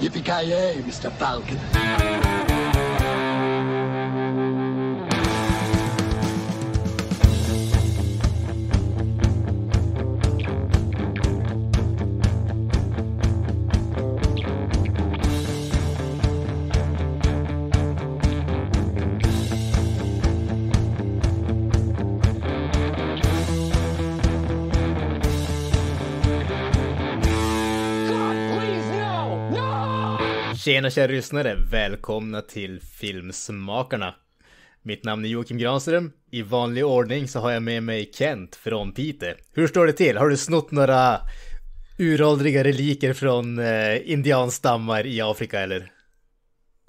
Yippee-ki-yay, Mr. Falcon. Tjena kära lyssnare! Välkomna till Filmsmakarna! Mitt namn är Joakim Granström. I vanlig ordning så har jag med mig Kent från Pite. Hur står det till? Har du snott några uråldriga reliker från eh, indianstammar i Afrika eller?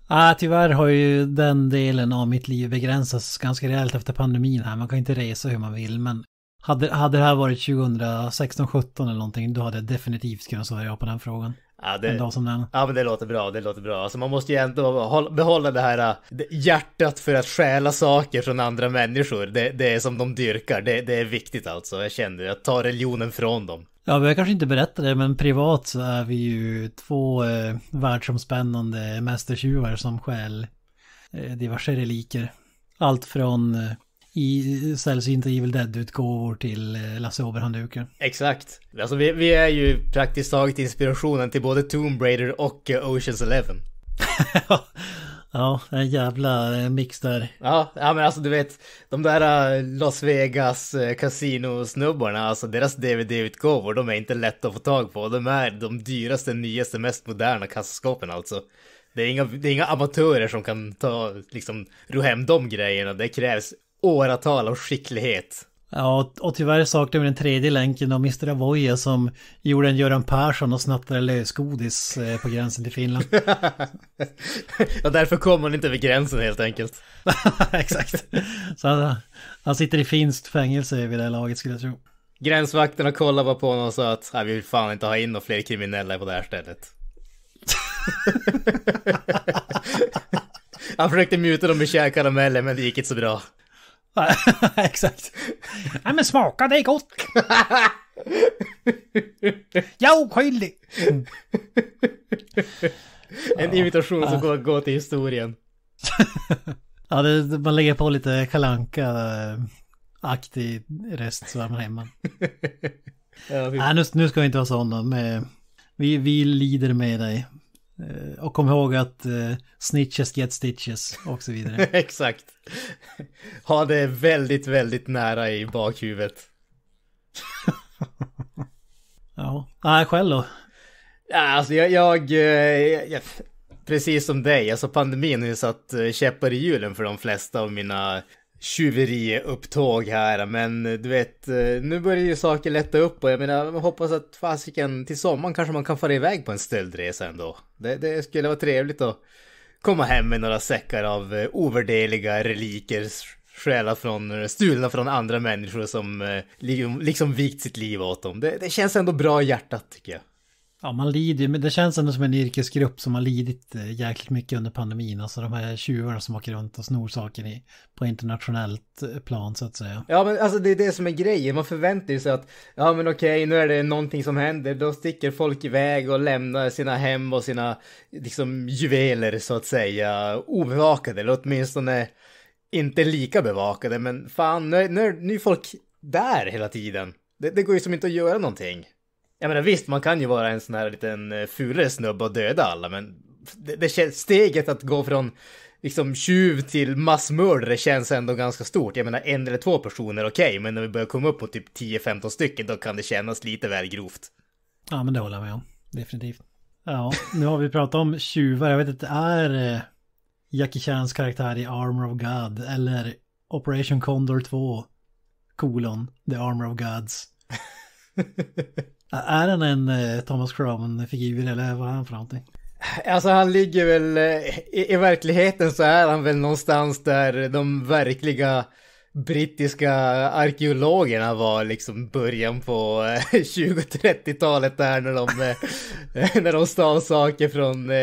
Ah, tyvärr har ju den delen av mitt liv begränsats ganska rejält efter pandemin här. Man kan inte resa hur man vill men hade, hade det här varit 2016-17 eller någonting då hade jag definitivt kunnat svara ja på den frågan. Ja, det, en dag som den. Ja, men det låter bra, det låter bra. Alltså man måste ju ändå behålla det här äh, hjärtat för att stjäla saker från andra människor. Det, det är som de dyrkar, det, det är viktigt alltså. Jag känner, att ta religionen från dem. Ja, vi har kanske inte berättat det, men privat så är vi ju två eh, världsomspännande mästertjuvar som stjäl eh, diverse reliker. Allt från eh, i sällsynta Evil Dead-utgåvor till eh, Lasse Oberhandduken. Exakt. Alltså vi, vi, är ju praktiskt taget inspirationen till både Tomb Raider och eh, Oceans Eleven. ja, en jävla eh, mix där. Ja, ja, men alltså du vet, de där Las Vegas kasinosnubbarna, alltså deras DVD-utgåvor, de är inte lätta att få tag på. De är de dyraste, nyaste, mest moderna kassaskåpen alltså. Det är, inga, det är inga amatörer som kan ta, liksom, ro hem de grejerna. Det krävs åratal av skicklighet. Ja, och tyvärr saknar vi den tredje länken av Mr. Avoya som gjorde en Göran Persson och snattade lösgodis eh, på gränsen till Finland. ja, därför kom han inte vid gränsen helt enkelt. Exakt. Så han, han, sitter i finskt fängelse vid det här laget skulle jag tro. Gränsvakterna kollade bara på honom och sa att vi vill fan inte ha in några fler kriminella på det här stället. han försökte muta dem med kärkarameller men det gick inte så bra. Exakt. Nej men smaka, det är gott. Jag är oskyldig. En imitation som går, går till historien. ja, det, man lägger på lite kalanka aktig röst så är man hemma. ja, Nej, nu, nu ska vi inte vara sådana. Med, vi, vi lider med dig. Eh, och kom ihåg att eh, snitches get stitches och så vidare. Exakt. Ha det väldigt, väldigt nära i bakhuvudet. ja, nej själv då? Alltså jag, eh, jag, jag, precis som dig, alltså pandemin har ju satt eh, käppar i hjulen för de flesta av mina tjuveriupptåg här men du vet eh, nu börjar ju saker lätta upp och jag menar jag hoppas att fasiken till sommaren kanske man kan fara iväg på en stöldresa ändå. Det, det skulle vara trevligt att komma hem med några säckar av eh, ovärdeliga reliker stjäla från, eh, stulna från andra människor som liksom vikt sitt liv åt dem. Det, det känns ändå bra i hjärtat tycker jag. Ja, man lider men det känns ändå som en yrkesgrupp som har lidit eh, jäkligt mycket under pandemin. Alltså de här tjuvarna som åker runt och snor saker i, på internationellt eh, plan så att säga. Ja, men alltså det är det som är grejen. Man förväntar sig att, ja men okej, nu är det någonting som händer. Då sticker folk iväg och lämnar sina hem och sina, liksom, juveler så att säga, obevakade. Eller åtminstone inte lika bevakade. Men fan, nu är, nu är, nu är folk där hela tiden. Det, det går ju som inte att göra någonting. Jag menar visst, man kan ju vara en sån här liten eh, fulare snubbe och döda alla, men det, det känns, steget att gå från liksom tjuv till massmördare känns ändå ganska stort. Jag menar en eller två personer, okej, okay, men när vi börjar komma upp på typ 10-15 stycken då kan det kännas lite väl grovt. Ja, men det håller jag med om. Definitivt. Ja, nu har vi pratat om tjuvar. Jag vet inte, är eh, Jackie Chans karaktär i Armor of God eller Operation Condor 2 kolon The Armor of Gods? Är han en eh, Thomas Crown-figur eller vad är han för någonting? Alltså han ligger väl, eh, i, i, verkligheten så är han väl någonstans där de verkliga brittiska arkeologerna var liksom början på 20-30-talet eh, där när de, eh, när de stal saker från eh,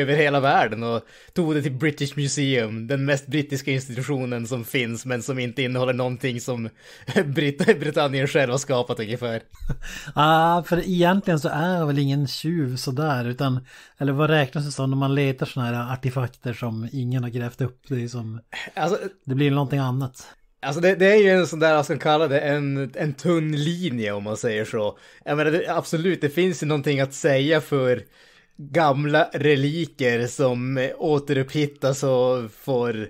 över hela världen och tog det till British Museum, den mest brittiska institutionen som finns men som inte innehåller någonting som Brit Britannien själv har skapat ungefär. Ja, ah, för egentligen så är väl ingen tjuv sådär utan, eller vad räknas det som när man letar sådana här artefakter som ingen har grävt upp? Det, är som, alltså, det blir någonting annat. Alltså det, det, är ju en sån där, vad ska man kalla det, en, en tunn linje om man säger så. Jag menar det, absolut, det finns ju någonting att säga för gamla reliker som återupphittas och får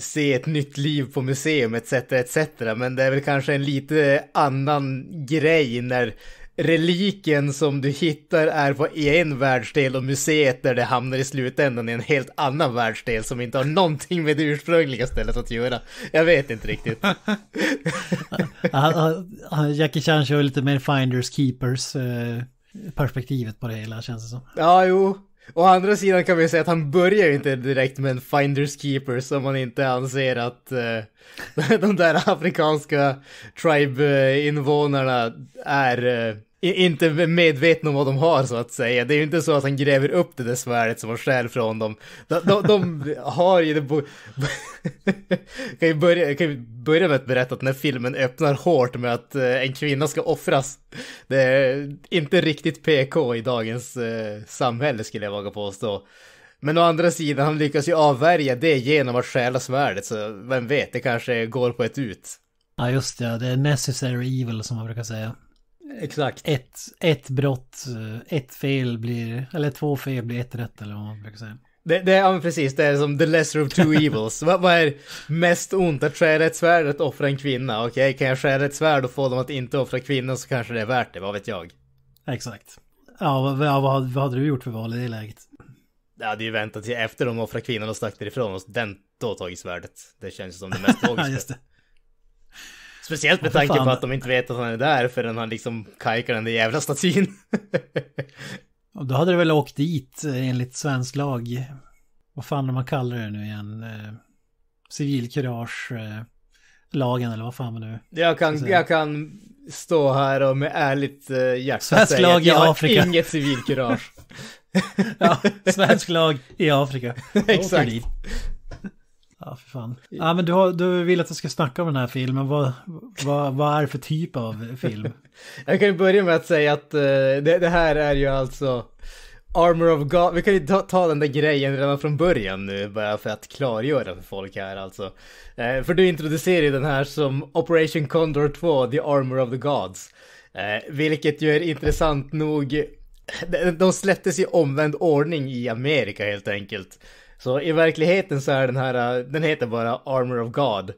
se ett nytt liv på museum etc. etc. Men det är väl kanske en lite annan grej när reliken som du hittar är på en världsdel och museet där det hamnar i slutändan i en helt annan världsdel som inte har någonting med det ursprungliga stället att göra. Jag vet inte riktigt. Jackie Chan kör lite mer finders keepers eh, perspektivet på det hela känns det som. Ja, jo. Å andra sidan kan vi säga att han börjar ju inte direkt med en finders keepers som man inte anser att uh, de där afrikanska tribe-invånarna är uh, inte medvetna om vad de har så att säga. Det är ju inte så att han gräver upp det där svärdet som han stjäl från dem. De, de, de har ju det... Bo... kan, ju börja, kan ju börja med att berätta att den här filmen öppnar hårt med att eh, en kvinna ska offras. Det är inte riktigt PK i dagens eh, samhälle skulle jag våga påstå. Men å andra sidan, han lyckas ju avvärja det genom att stjäla svärdet, så vem vet, det kanske går på ett ut. Ja, just det. Det är necessary evil som man brukar säga. Exakt. Ett, ett brott, ett fel blir, eller två fel blir ett rätt eller vad man brukar säga. Det, det, ja, precis, det är som the lesser of two evils. vad, vad är mest ont, att skära ett svärd att offra en kvinna? Okej, okay, kan jag skära ett svärd och få dem att inte offra kvinnan så kanske det är värt det, vad vet jag. Exakt. Ja, vad, vad, vad, vad hade du gjort för val i det läget? Jag hade ju väntat till efter de offrade kvinnan och stack därifrån och den då tagit svärdet. Det känns som det mest logiska. Speciellt med tanke på att de inte vet att han är där förrän han liksom kajkar den där jävla statyn. och då hade det väl åkt dit eh, enligt svensk lag. Vad fan man kallar det nu igen? Eh, civilkurage. Eh, lagen eller vad fan man nu... Jag kan, jag kan stå här och med ärligt hjärta svensk säga lag att jag i Afrika. har inget civilkurage. ja, svensk lag i Afrika. Exakt. Ja, för fan. Ja, men du, har, du vill att jag ska snacka om den här filmen. Vad, vad, vad är det för typ av film? jag kan ju börja med att säga att uh, det, det, här är ju alltså Armor of God. Vi kan ju ta, ta, den där grejen redan från början nu, bara för att klargöra för folk här alltså. Uh, för du introducerar ju den här som Operation Condor 2, The Armor of the Gods. Uh, vilket ju är intressant nog de släpptes i omvänd ordning i Amerika helt enkelt. Så i verkligheten så är den här, den heter bara Armor of God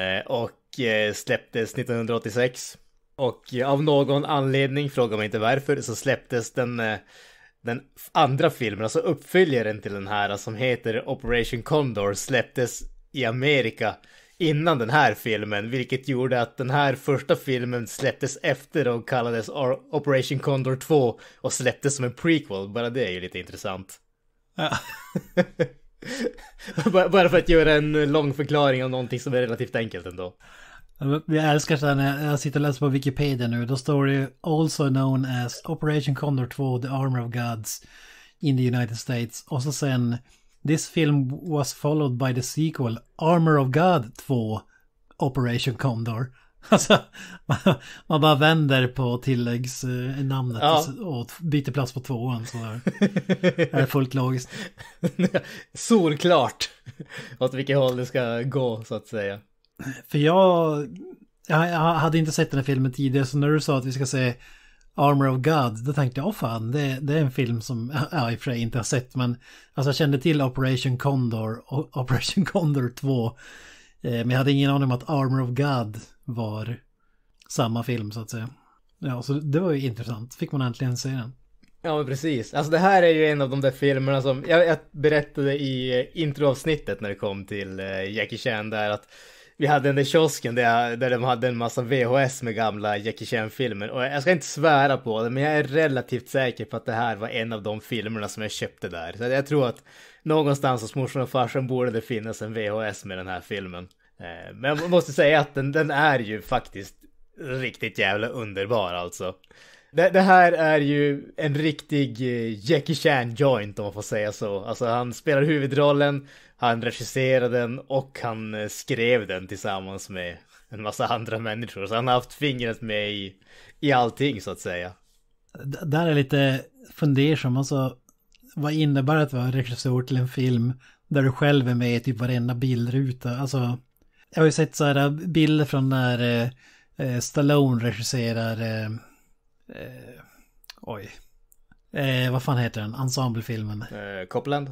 eh, och eh, släpptes 1986. Och eh, av någon anledning, fråga mig inte varför, så släpptes den, den andra filmen, alltså uppföljaren till den här som heter Operation Condor, släpptes i Amerika innan den här filmen, vilket gjorde att den här första filmen släpptes efter och kallades Operation Condor 2 och släpptes som en prequel. Bara det är ju lite intressant. Bara för att göra en lång förklaring av någonting som är relativt enkelt ändå. Jag älskar så här när jag sitter och läser på Wikipedia nu. Då står det ju also known as Operation Condor 2, The Armor of Gods in the United States. Och så sen This film was followed by the sequel Armor of God 2, Operation Condor. Alltså, man, man bara vänder på tilläggsnamnet eh, ja. och, byter plats på tvåan. Så det är fullt logiskt. Solklart åt vilket håll det ska gå så att säga. För jag, jag hade inte sett den här filmen tidigare så när du sa att vi ska se Armor of God, då tänkte jag, åh fan, det, det är en film som jag i och för sig inte har sett, men alltså jag kände till Operation Condor och Operation Condor 2. Eh, men jag hade ingen aning om att Armor of God var samma film så att säga. Ja, så det var ju intressant. Fick man äntligen se den. Ja, men precis. Alltså det här är ju en av de där filmerna som jag, jag berättade i eh, introavsnittet när det kom till eh, Jackie Chan där att vi hade den där kiosken där, där de hade en massa VHS med gamla Jackie Chan-filmer. Och jag ska inte svära på det, men jag är relativt säker på att det här var en av de filmerna som jag köpte där. Så jag tror att någonstans hos morsan och farsan borde det finnas en VHS med den här filmen. Eh, men jag måste säga att den, den är ju faktiskt riktigt jävla underbar alltså. Det, det, här är ju en riktig eh, Jackie Chan joint om man får säga så. Alltså han spelar huvudrollen, han regisserade den och han eh, skrev den tillsammans med en massa andra människor. Så han har haft fingret med i, i allting så att säga. D där är lite fundersam, alltså vad innebär det att vara regissör till en film där du själv är med i typ varenda bildruta? Alltså jag har ju sett så här eh, bilder från när eh, eh, Stallone regisserar... Eh, eh, oj. Eh, vad fan heter den? Ensemblefilmen. Eh, Copland?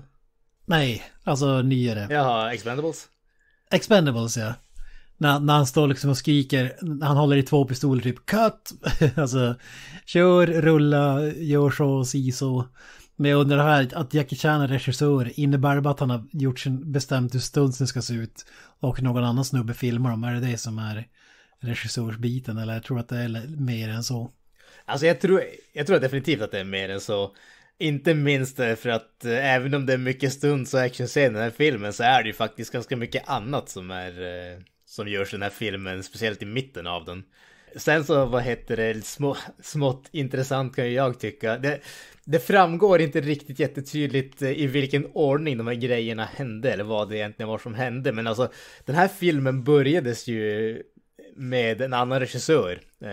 Nej, alltså nyare. Jaha, Expendables? Expendables ja. När, när, han står liksom och skriker, han håller i två pistoler typ cut, alltså kör, rulla, gör så, si så. Men jag undrar här att Jackie Chan är regissör, innebär det bara att han har gjort sin, bestämt hur stunsen ska se ut och någon annan snubbe filmar dem? Är det det som är regissörsbiten eller jag tror att det är mer än så? Alltså jag tror, jag tror definitivt att det är mer än så. Inte minst för att eh, även om det är mycket stunts och actionscener i den här filmen så är det ju faktiskt ganska mycket annat som är eh, som görs i den här filmen, speciellt i mitten av den. Sen så, vad heter det, små, smått intressant kan ju jag tycka. Det, det framgår inte riktigt jättetydligt eh, i vilken ordning de här grejerna hände eller vad det egentligen var som hände. Men alltså, den här filmen börjades ju med en annan regissör, eh,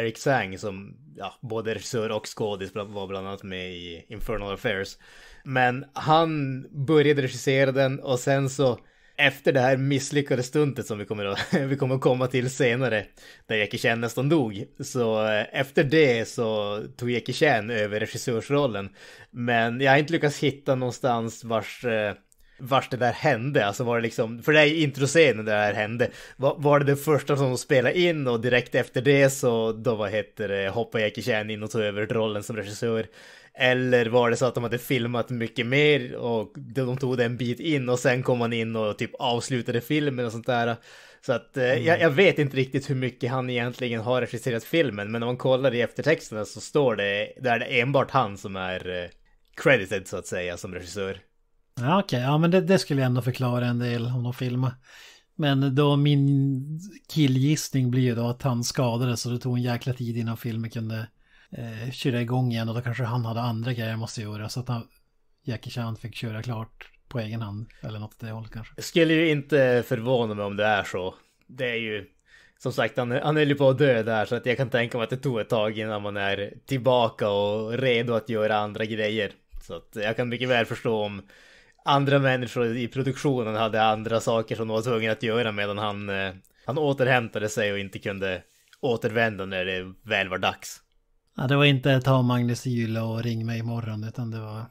Eric Sang, som ja, både regissör och skådis var bland annat med i Infernal Affairs. Men han började regissera den och sen så efter det här misslyckade stuntet som vi kommer, att, vi kommer att komma till senare, där Jackie Chan nästan dog, så eh, efter det så tog Jackie Chan över regissörsrollen. Men jag har inte lyckats hitta någonstans vars eh, vars det där hände, alltså var det liksom, för det är introscenen det här hände. Var, var det det första som de spelade in och direkt efter det så då vad heter det, hoppade Jackie Chan in och tog över rollen som regissör. Eller var det så att de hade filmat mycket mer och de tog det en bit in och sen kom han in och typ avslutade filmen och sånt där. Så att eh, mm. jag, jag, vet inte riktigt hur mycket han egentligen har regisserat filmen, men om man kollar i eftertexterna så står det, där är det enbart han som är eh, credited så att säga som regissör. Ja, Okej, okay. ja men det, det, skulle ändå förklara en del om de filmar. Men då min killgissning blir ju då att han skadades och det tog en jäkla tid innan filmen kunde eh, köra igång igen och då kanske han hade andra grejer han måste göra så att han, Jackie Chan fick köra klart på egen hand eller något åt det hållet kanske. Jag skulle ju inte förvåna mig om det är så. Det är ju som sagt, han, han höll ju på att dö där så att jag kan tänka mig att det tog ett tag innan man är tillbaka och redo att göra andra grejer. Så att jag kan mycket väl förstå om andra människor i produktionen hade andra saker som de var tvungna att göra medan han, eh, han återhämtade sig och inte kunde återvända när det väl var dags. Ja, det var inte ta Magnus Yle och ring mig imorgon, utan det var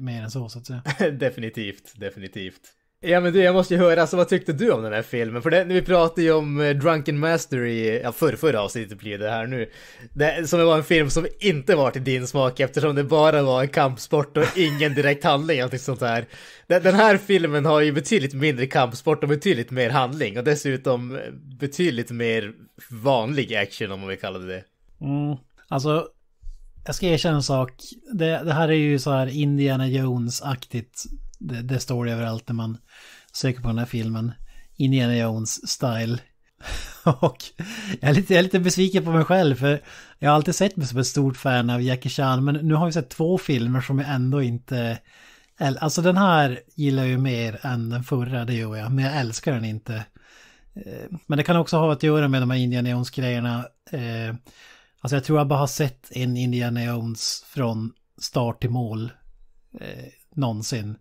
mer än så så att säga. definitivt, definitivt. Ja men du, jag måste ju höra, alltså, vad tyckte du om den här filmen? För det, vi pratade ju om eh, Drunken Mastery, i, ja förr, förra avsnittet blir det här nu. Det, som var en film som inte var till din smak eftersom det bara var en kampsport och ingen direkt handling, allting sånt här. Den här filmen har ju betydligt mindre kampsport och betydligt mer handling och dessutom eh, betydligt mer vanlig action om man vill kalla det det. Mm. Alltså, jag ska erkänna en sak. Det, det här är ju så här Indiana Jones-aktigt. Det, det, står det överallt när man söker på den här filmen. Indiana Jones-style. Och jag är, lite, jag är lite besviken på mig själv för jag har alltid sett mig som ett stort fan av Jackie Chan men nu har vi sett två filmer som jag ändå inte... Alltså den här gillar jag ju mer än den förra, det gör jag, men jag älskar den inte. Eh, men det kan också ha att göra med de här Indiana Jones-grejerna. Eh, Alltså jag tror jag bara har sett en Indiana Jones från start till mål eh, någonsin.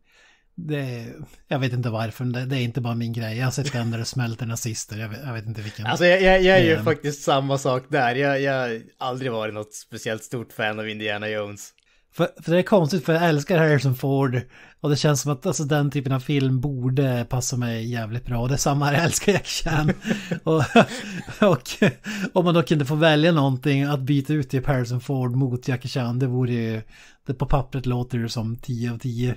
Det, jag vet inte varför, det, det, är inte bara min grej. Jag har sett den där det smälter nazister, jag vet, jag vet inte vilken. Alltså jag, jag, jag gör ju eh. faktiskt samma sak där. Jag har aldrig varit något speciellt stort fan av Indiana Jones. För, för det är konstigt för jag älskar Harrison Ford och det känns som att alltså, den typen av film borde passa mig jävligt bra. Och det är samma här, jag älskar Jack Chan. och, och om man då kunde få välja någonting att byta ut typ Harrison Ford mot Jackie Chan, det vore ju... Det på pappret låter det som 10 av 10. Eh,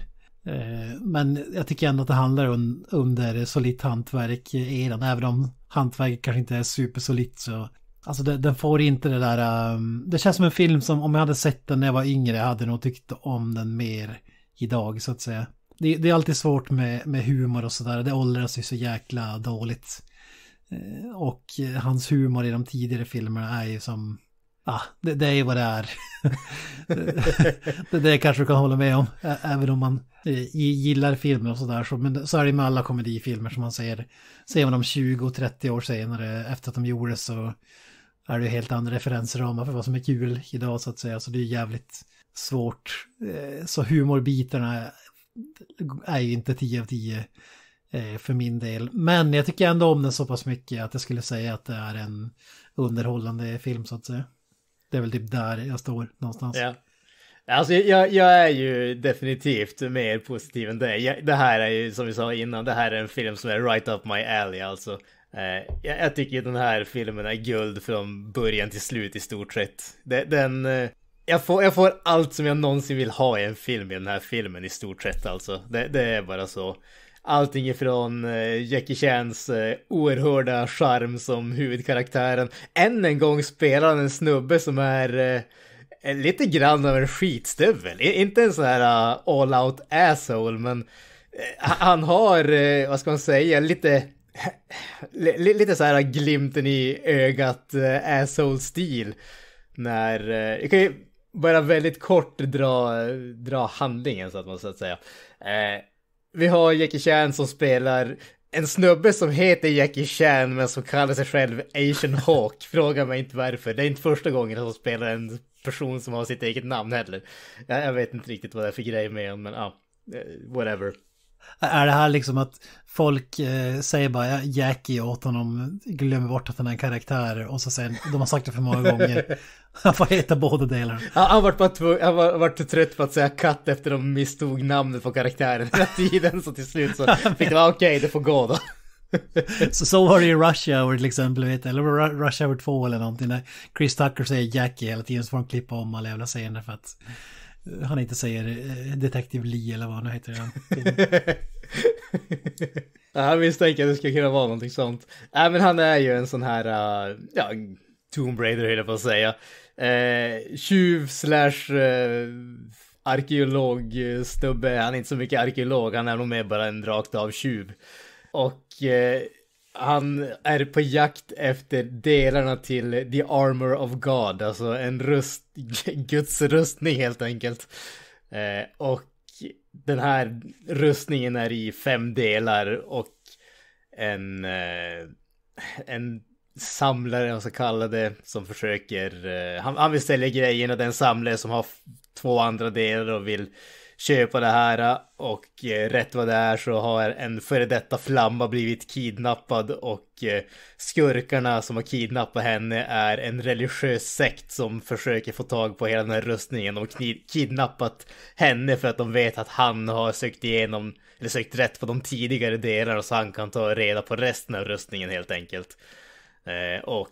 men jag tycker ändå att det handlar un, under solitt hantverk eran. Även om hantverket kanske inte är supersolitt så Alltså det, den får inte det där, um, det känns som en film som om jag hade sett den när jag var yngre hade nog tyckt om den mer idag så att säga. Det, det är alltid svårt med, med humor och sådär, det åldras ju så jäkla dåligt. Eh, och eh, hans humor i de tidigare filmerna är ju som... Ah, det, det är ju vad det är. det, det kanske du kan hålla med om. Även om man eh, gillar filmer och sådär. Så, men så är det med alla komedifilmer som man ser. Ser man dem 20 30 år senare efter att de gjordes så är det helt andra referensramar för vad som är kul idag så att säga. Så det är jävligt svårt. Eh, så humorbitarna är ju inte 10 av 10 eh, för min del. Men jag tycker ändå om den så pass mycket att jag skulle säga att det är en underhållande film så att säga. Det är väl typ där jag står någonstans. Ja. Alltså jag, jag är ju definitivt mer positiv än det. det här är ju som vi sa innan, det här är en film som är right up my alley alltså. Eh, jag, jag tycker den här filmen är guld från början till slut i stort sett. Den, eh, jag, får, jag får allt som jag någonsin vill ha i en film i den här filmen i stort sett alltså. Det, det är bara så. Allting ifrån eh, Jackie Chans oerhörda charm som huvudkaraktären. Än en gång spelar han en snubbe som är lite grann av en skitstövel. Inte en sån här all out asshole men han har, vad ska man säga, lite lite så här glimten i ögat äh, asshole-stil. När, äh, jag kan ju bara väldigt kort dra, dra handlingen så att man så att säga. Äh, vi har Jackie Chan som spelar en snubbe som heter Jackie Chan men som kallar sig själv Asian Hawk. Fråga mig inte varför. Det är inte första gången han spelar en person som har sitt eget namn heller. Jag, jag vet inte riktigt vad det är för grej med honom men ja, ah, whatever. Är det här liksom att folk eh, säger bara Jackie åt honom, glömmer bort att han är en karaktär och så sen, de har sagt det för många gånger. Han får heta båda delarna. Ja, han vart bara han vart trött på att säga katt efter de misstog namnet på karaktären hela tiden. Så till slut så fick det vara okej okay, det får gå då. så, så var det i Russia Hour till exempel, vet, eller Rush Hour 2 eller någonting. När Chris Tucker säger Jackie hela tiden så får de klippa om alla jävla scener för att Eh, han inte säger eh, detektiv Lee eller vad han nu heter. Han. jag misstänker att det skulle kunna vara någonting sånt. äh, men han är ju en sån här, uh, ja, Tomb Raider höll jag på att säga. Uh, tjuv slash uh, arkeologstubbe. Han är inte så mycket arkeolog, han är nog mer bara en rakt av tjuv. Och eh, han är på jakt efter delarna till The Armor of God, alltså en rust, Guds rustning helt enkelt. Eh, och den här rustningen är i fem delar och en, eh, en samlare, om så kallade, som försöker, eh, han, han vill sälja grejerna, den samlare som har två andra delar och vill köpa det här eh, och eh, rätt vad det är så har en före detta flamma blivit kidnappad och eh, skurkarna som har kidnappat henne är en religiös sekt som försöker få tag på hela den här rustningen. De har kidnappat henne för att de vet att han har sökt igenom eller sökt rätt på de tidigare delarna så han kan ta reda på resten av rustningen helt enkelt. och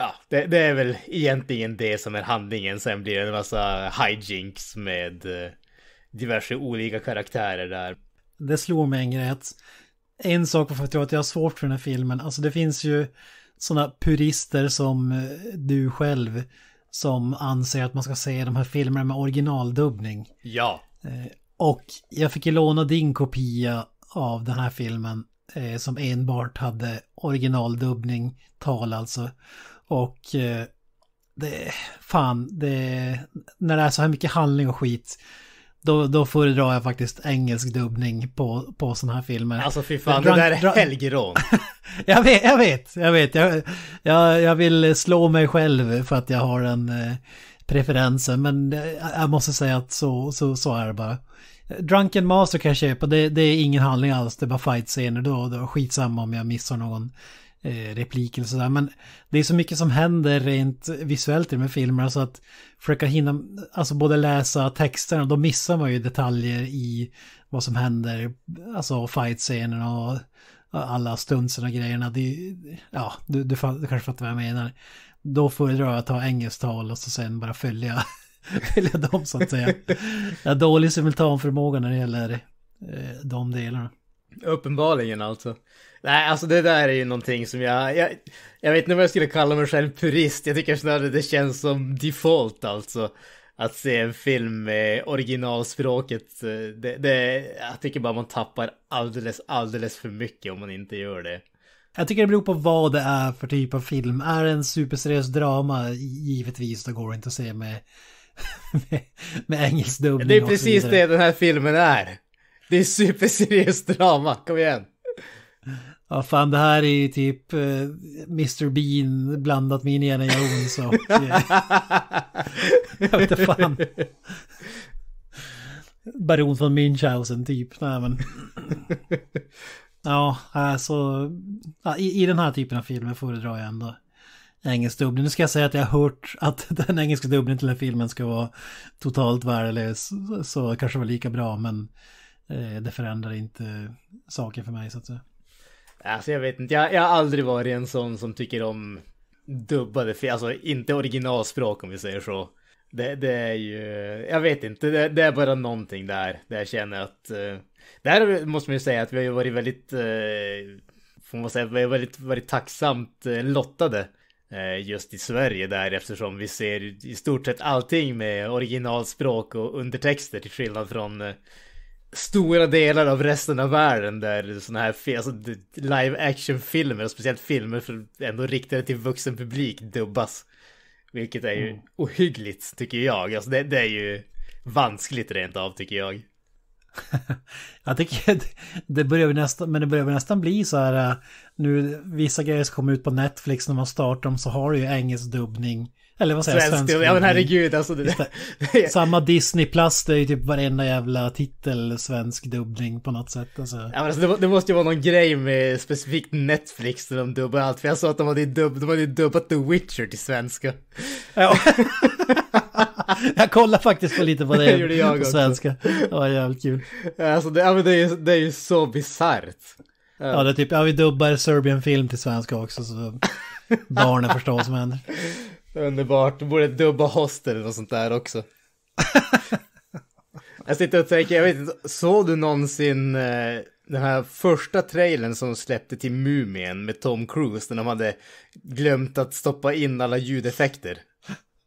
Ja, det, det, är väl egentligen det som är handlingen. Sen blir det en massa hijinks med eh, diverse olika karaktärer där. Det slår mig en grej att en sak varför jag tror att jag har svårt för den här filmen, alltså det finns ju sådana purister som eh, du själv som anser att man ska se de här filmerna med originaldubbning. Ja. Eh, och jag fick ju låna din kopia av den här filmen som enbart hade originaldubbning, tal alltså. Och eh, det, fan, det, när det är så här mycket handling och skit, då, då föredrar jag faktiskt engelsk dubbning på, på sådana här filmer. Alltså fy fan, drunk, det där är helgerån. jag vet, jag vet, jag vet. Jag, jag, vill slå mig själv för att jag har den eh, preferensen. Men eh, jag måste säga att så, så, så är det bara. Drunken Master kan jag köpa, det, det är ingen handling alls, det är bara fight-scener. Då, då skitsamma om jag missar någon Eh, repliker och sådär. Men det är så mycket som händer rent visuellt i de här filmerna så att försöka hinna, alltså både läsa texterna, då missar man ju detaljer i vad som händer, alltså fightscenerna och alla stunserna och grejerna. Det, ja, du, du, du kanske fattar vad jag menar. Då föredrar jag att ta engelsktal och så sen bara följa, följa dem så att säga. Jag har dålig simultanförmåga när det gäller eh, de delarna. Uppenbarligen alltså. Nej, alltså det där är ju någonting som jag, jag... Jag vet inte vad jag skulle kalla mig själv purist. Jag tycker snarare det känns som default alltså. Att se en film med originalspråket. Eh, det, det, jag tycker bara man tappar alldeles, alldeles för mycket om man inte gör det. Jag tycker det beror på vad det är för typ av film. Är det en superseriös drama, givetvis, då går det inte att se med, med, med engelsk dubbning. Det är precis det den här filmen är. Det är superseriös drama, kom igen. Ja fan det här är ju typ eh, Mr Bean blandat med Indiana Jones och... Eh, jag vet inte fan. Baron från Münchhausen typ. Nej men... Ja, alltså... Ja, i, I den här typen av filmer föredrar jag ändå engelsk dubbning. Nu ska jag säga att jag har hört att den engelska dubbningen till den här filmen ska vara totalt värdelös. Så kanske var lika bra men eh, det förändrar inte saken för mig så att säga. Alltså jag vet inte, jag, jag har aldrig varit en sån som tycker om dubbade film, alltså inte originalspråk om vi säger så. Det, det är ju, jag vet inte, det, det, är bara någonting där, där jag känner att... Uh, där måste man ju säga att vi har ju varit väldigt, uh, får man säga, vi har väldigt, varit tacksamt uh, lottade. Uh, just i Sverige där eftersom vi ser i stort sett allting med originalspråk och undertexter till skillnad från stora delar av resten av världen där sådana här alltså, live action filmer, och speciellt filmer för ändå riktade till vuxen publik dubbas. Vilket är ju mm. ohyggligt tycker jag. Alltså det, det är ju vanskligt rent av tycker jag. jag tycker det börjar nästan, men det börjar nästan bli så här äh, nu vissa grejer som kommer ut på Netflix när man startar dem så har du ju engelsk dubbning eller vad säger jag? Svensk, svensk Ja men herregud alltså. Samma Disney-plast är ju typ varenda jävla titel svensk dubbning på något sätt. Alltså. Ja men alltså, det, det, måste ju vara någon grej med specifikt Netflix när de dubbar allt. För jag sa att de hade, dubb, de hade dubbat The Witcher till svenska. Ja. jag kollade faktiskt på lite på det, det jag på också. svenska. Det var jävligt kul. Alltså det, ja, men det, är, ju, det är ju så bisarrt. Ja, det är typ, ja vi dubbar Serbian film till svenska också så barnen förstår vad som händer. Underbart, du borde dubba hostel och sånt där också. jag sitter och tänker, jag vet inte, såg du någonsin eh, den här första trailern som släppte till Mumien med Tom Cruise när de hade glömt att stoppa in alla ljudeffekter?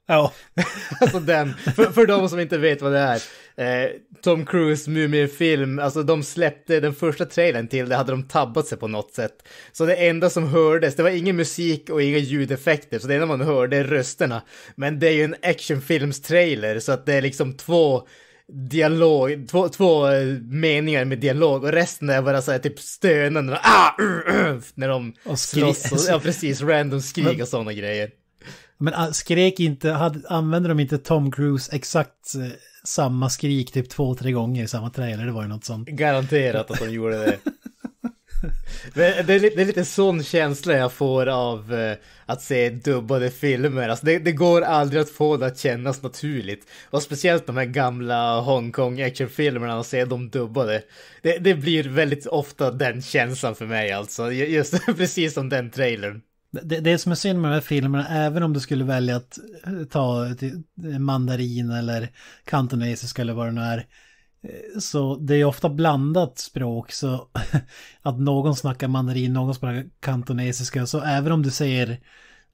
Ja. alltså den, för, för de som inte vet vad det är. Eh, Tom Cruise Mumien-film, alltså de släppte den första trailern till det, hade de tabbat sig på något sätt. Så det enda som hördes, det var ingen musik och inga ljudeffekter, så det enda man hörde är rösterna. Men det är ju en actionfilms-trailer, så att det är liksom två dialog, två, två eh, meningar med dialog och resten är bara så här, typ stönanden och ah, uh, uh, när de och slåss och, ja precis, random skrik och sådana grejer. Men ah, skrek inte, hade, använde de inte Tom Cruise exakt eh, samma skrik typ två, tre gånger i samma trailer. Det var ju något sånt. Garanterat att de gjorde det. Det är, lite, det är lite sån känsla jag får av eh, att se dubbade filmer. Alltså det, det, går aldrig att få det att kännas naturligt. Och speciellt de här gamla Hongkong actionfilmerna och se dem dubbade. Det, det blir väldigt ofta den känslan för mig alltså. Just precis som den trailern. Det, det som är synd med de här filmerna, även om du skulle välja att eh, ta eh, mandarin eller kantonesiska eller vad det nu är, eh, så det är ofta blandat språk så att någon snackar mandarin, någon snackar kantonesiska. Så även om du säger,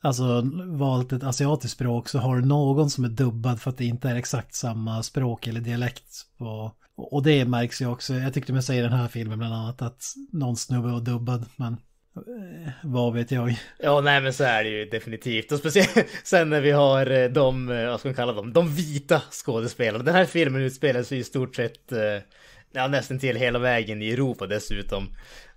alltså valt ett asiatiskt språk så har du någon som är dubbad för att det inte är exakt samma språk eller dialekt. På, och det märks ju också. Jag tyckte man säger i den här filmen bland annat att någon snubbe var dubbad. Men Eh, vad vet jag? Ja, nej men så är det ju definitivt. Och speciellt sen när vi har eh, de, eh, vad ska man kalla dem, de vita skådespelarna. Den här filmen utspelar sig i stort sett, ja nästan till hela vägen i Europa dessutom.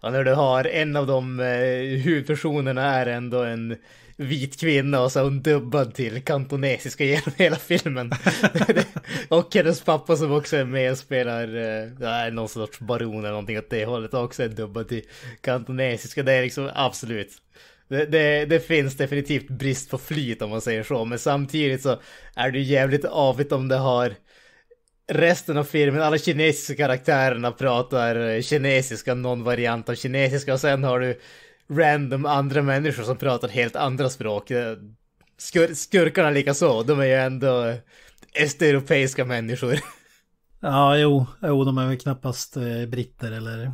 Ja, när du har en av de eh, huvudpersonerna är ändå en vit kvinna och så är hon dubbad till kantonesiska genom hela filmen. och hennes pappa som också är med och spelar eh, någon sorts baron eller någonting åt det hållet också är dubbad till kantonesiska. Det är liksom absolut. Det, det, det, finns definitivt brist på flyt om man säger så, men samtidigt så är det jävligt avigt om det har resten av filmen, alla kinesiska karaktärerna pratar eh, kinesiska, någon variant av kinesiska och sen har du random andra människor som pratar helt andra språk. Eh, skur skurkarna likaså, de är ju ändå östeuropeiska människor. Ja, jo, jo de är väl knappast eh, britter eller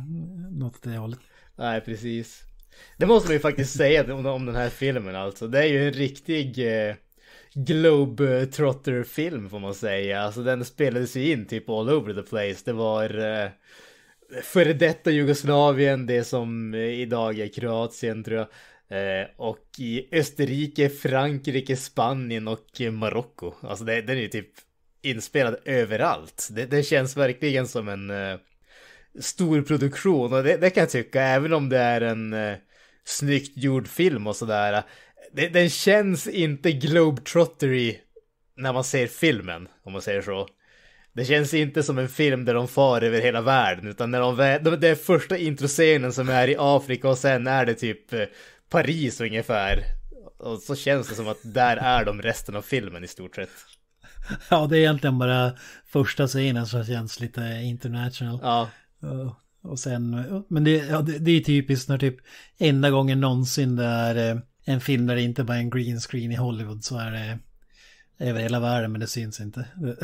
något åt det hållet. Nej, precis. Det måste man ju faktiskt säga om, den här filmen alltså. Det är ju en riktig... Eh Globetrotter-film får man säga. Alltså den spelades ju in typ all over the place. Det var eh, före detta Jugoslavien, det som eh, idag är Kroatien tror jag. Eh, och i Österrike, Frankrike, Spanien och Marocko. Alltså det, den är ju typ inspelad överallt. Det, det känns verkligen som en eh, stor produktion och det, det, kan jag tycka, även om det är en eh, snyggt gjord film och sådär det, den känns inte globetrottery när man ser filmen, om man säger så. Det känns inte som en film där de far över hela världen, utan när de, det är första introscenen som är i Afrika och sen är det typ eh, Paris ungefär. Och så känns det som att där är de resten av filmen i stort sett. Ja, det är egentligen bara första scenen som känns lite international. Ja. Eh, och sen, eh, men det, ja, det, det är typiskt när typ enda gången någonsin där en film där det inte bara är en green screen i Hollywood så är det över hela världen men det syns inte.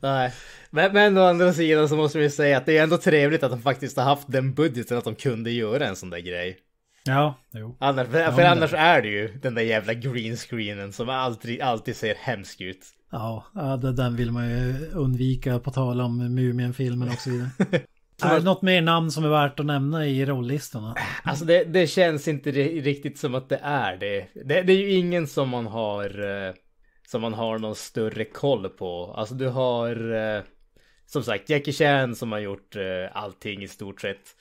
Nej, men, men å andra sidan så måste vi säga att det är ändå trevligt att de faktiskt har haft den budgeten att de kunde göra en sån där grej. Ja, jo. Annars, för, för annars är det ju den där jävla green screenen som alltid, alltid ser hemsk ut. Ja, den vill man ju undvika på tal om Mumien-filmen och så vidare. Är det något mer namn som är värt att nämna i rollistorna? Alltså det, det känns inte riktigt som att det är det. det. det. är ju ingen som man har eh, som man har någon större koll på. Alltså du har eh, som sagt Jackie Chan som har gjort eh, allting i stort sett.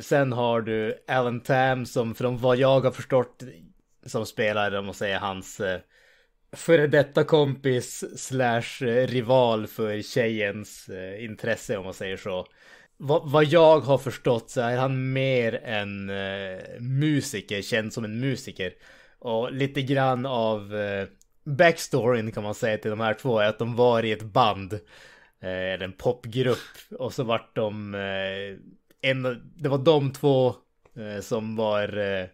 Sen har du Alan Tam som från vad jag har förstått som spelar, om man säger hans före detta kompis slash rival för tjejens intresse om man säger så vad, vad, jag har förstått så är han mer en eh, musiker, känd som en musiker. Och lite grann av eh, backstoryn kan man säga till de här två är att de var i ett band. Eh, eller en popgrupp. Och så vart de... Eh, en, det var de två eh, som var eh,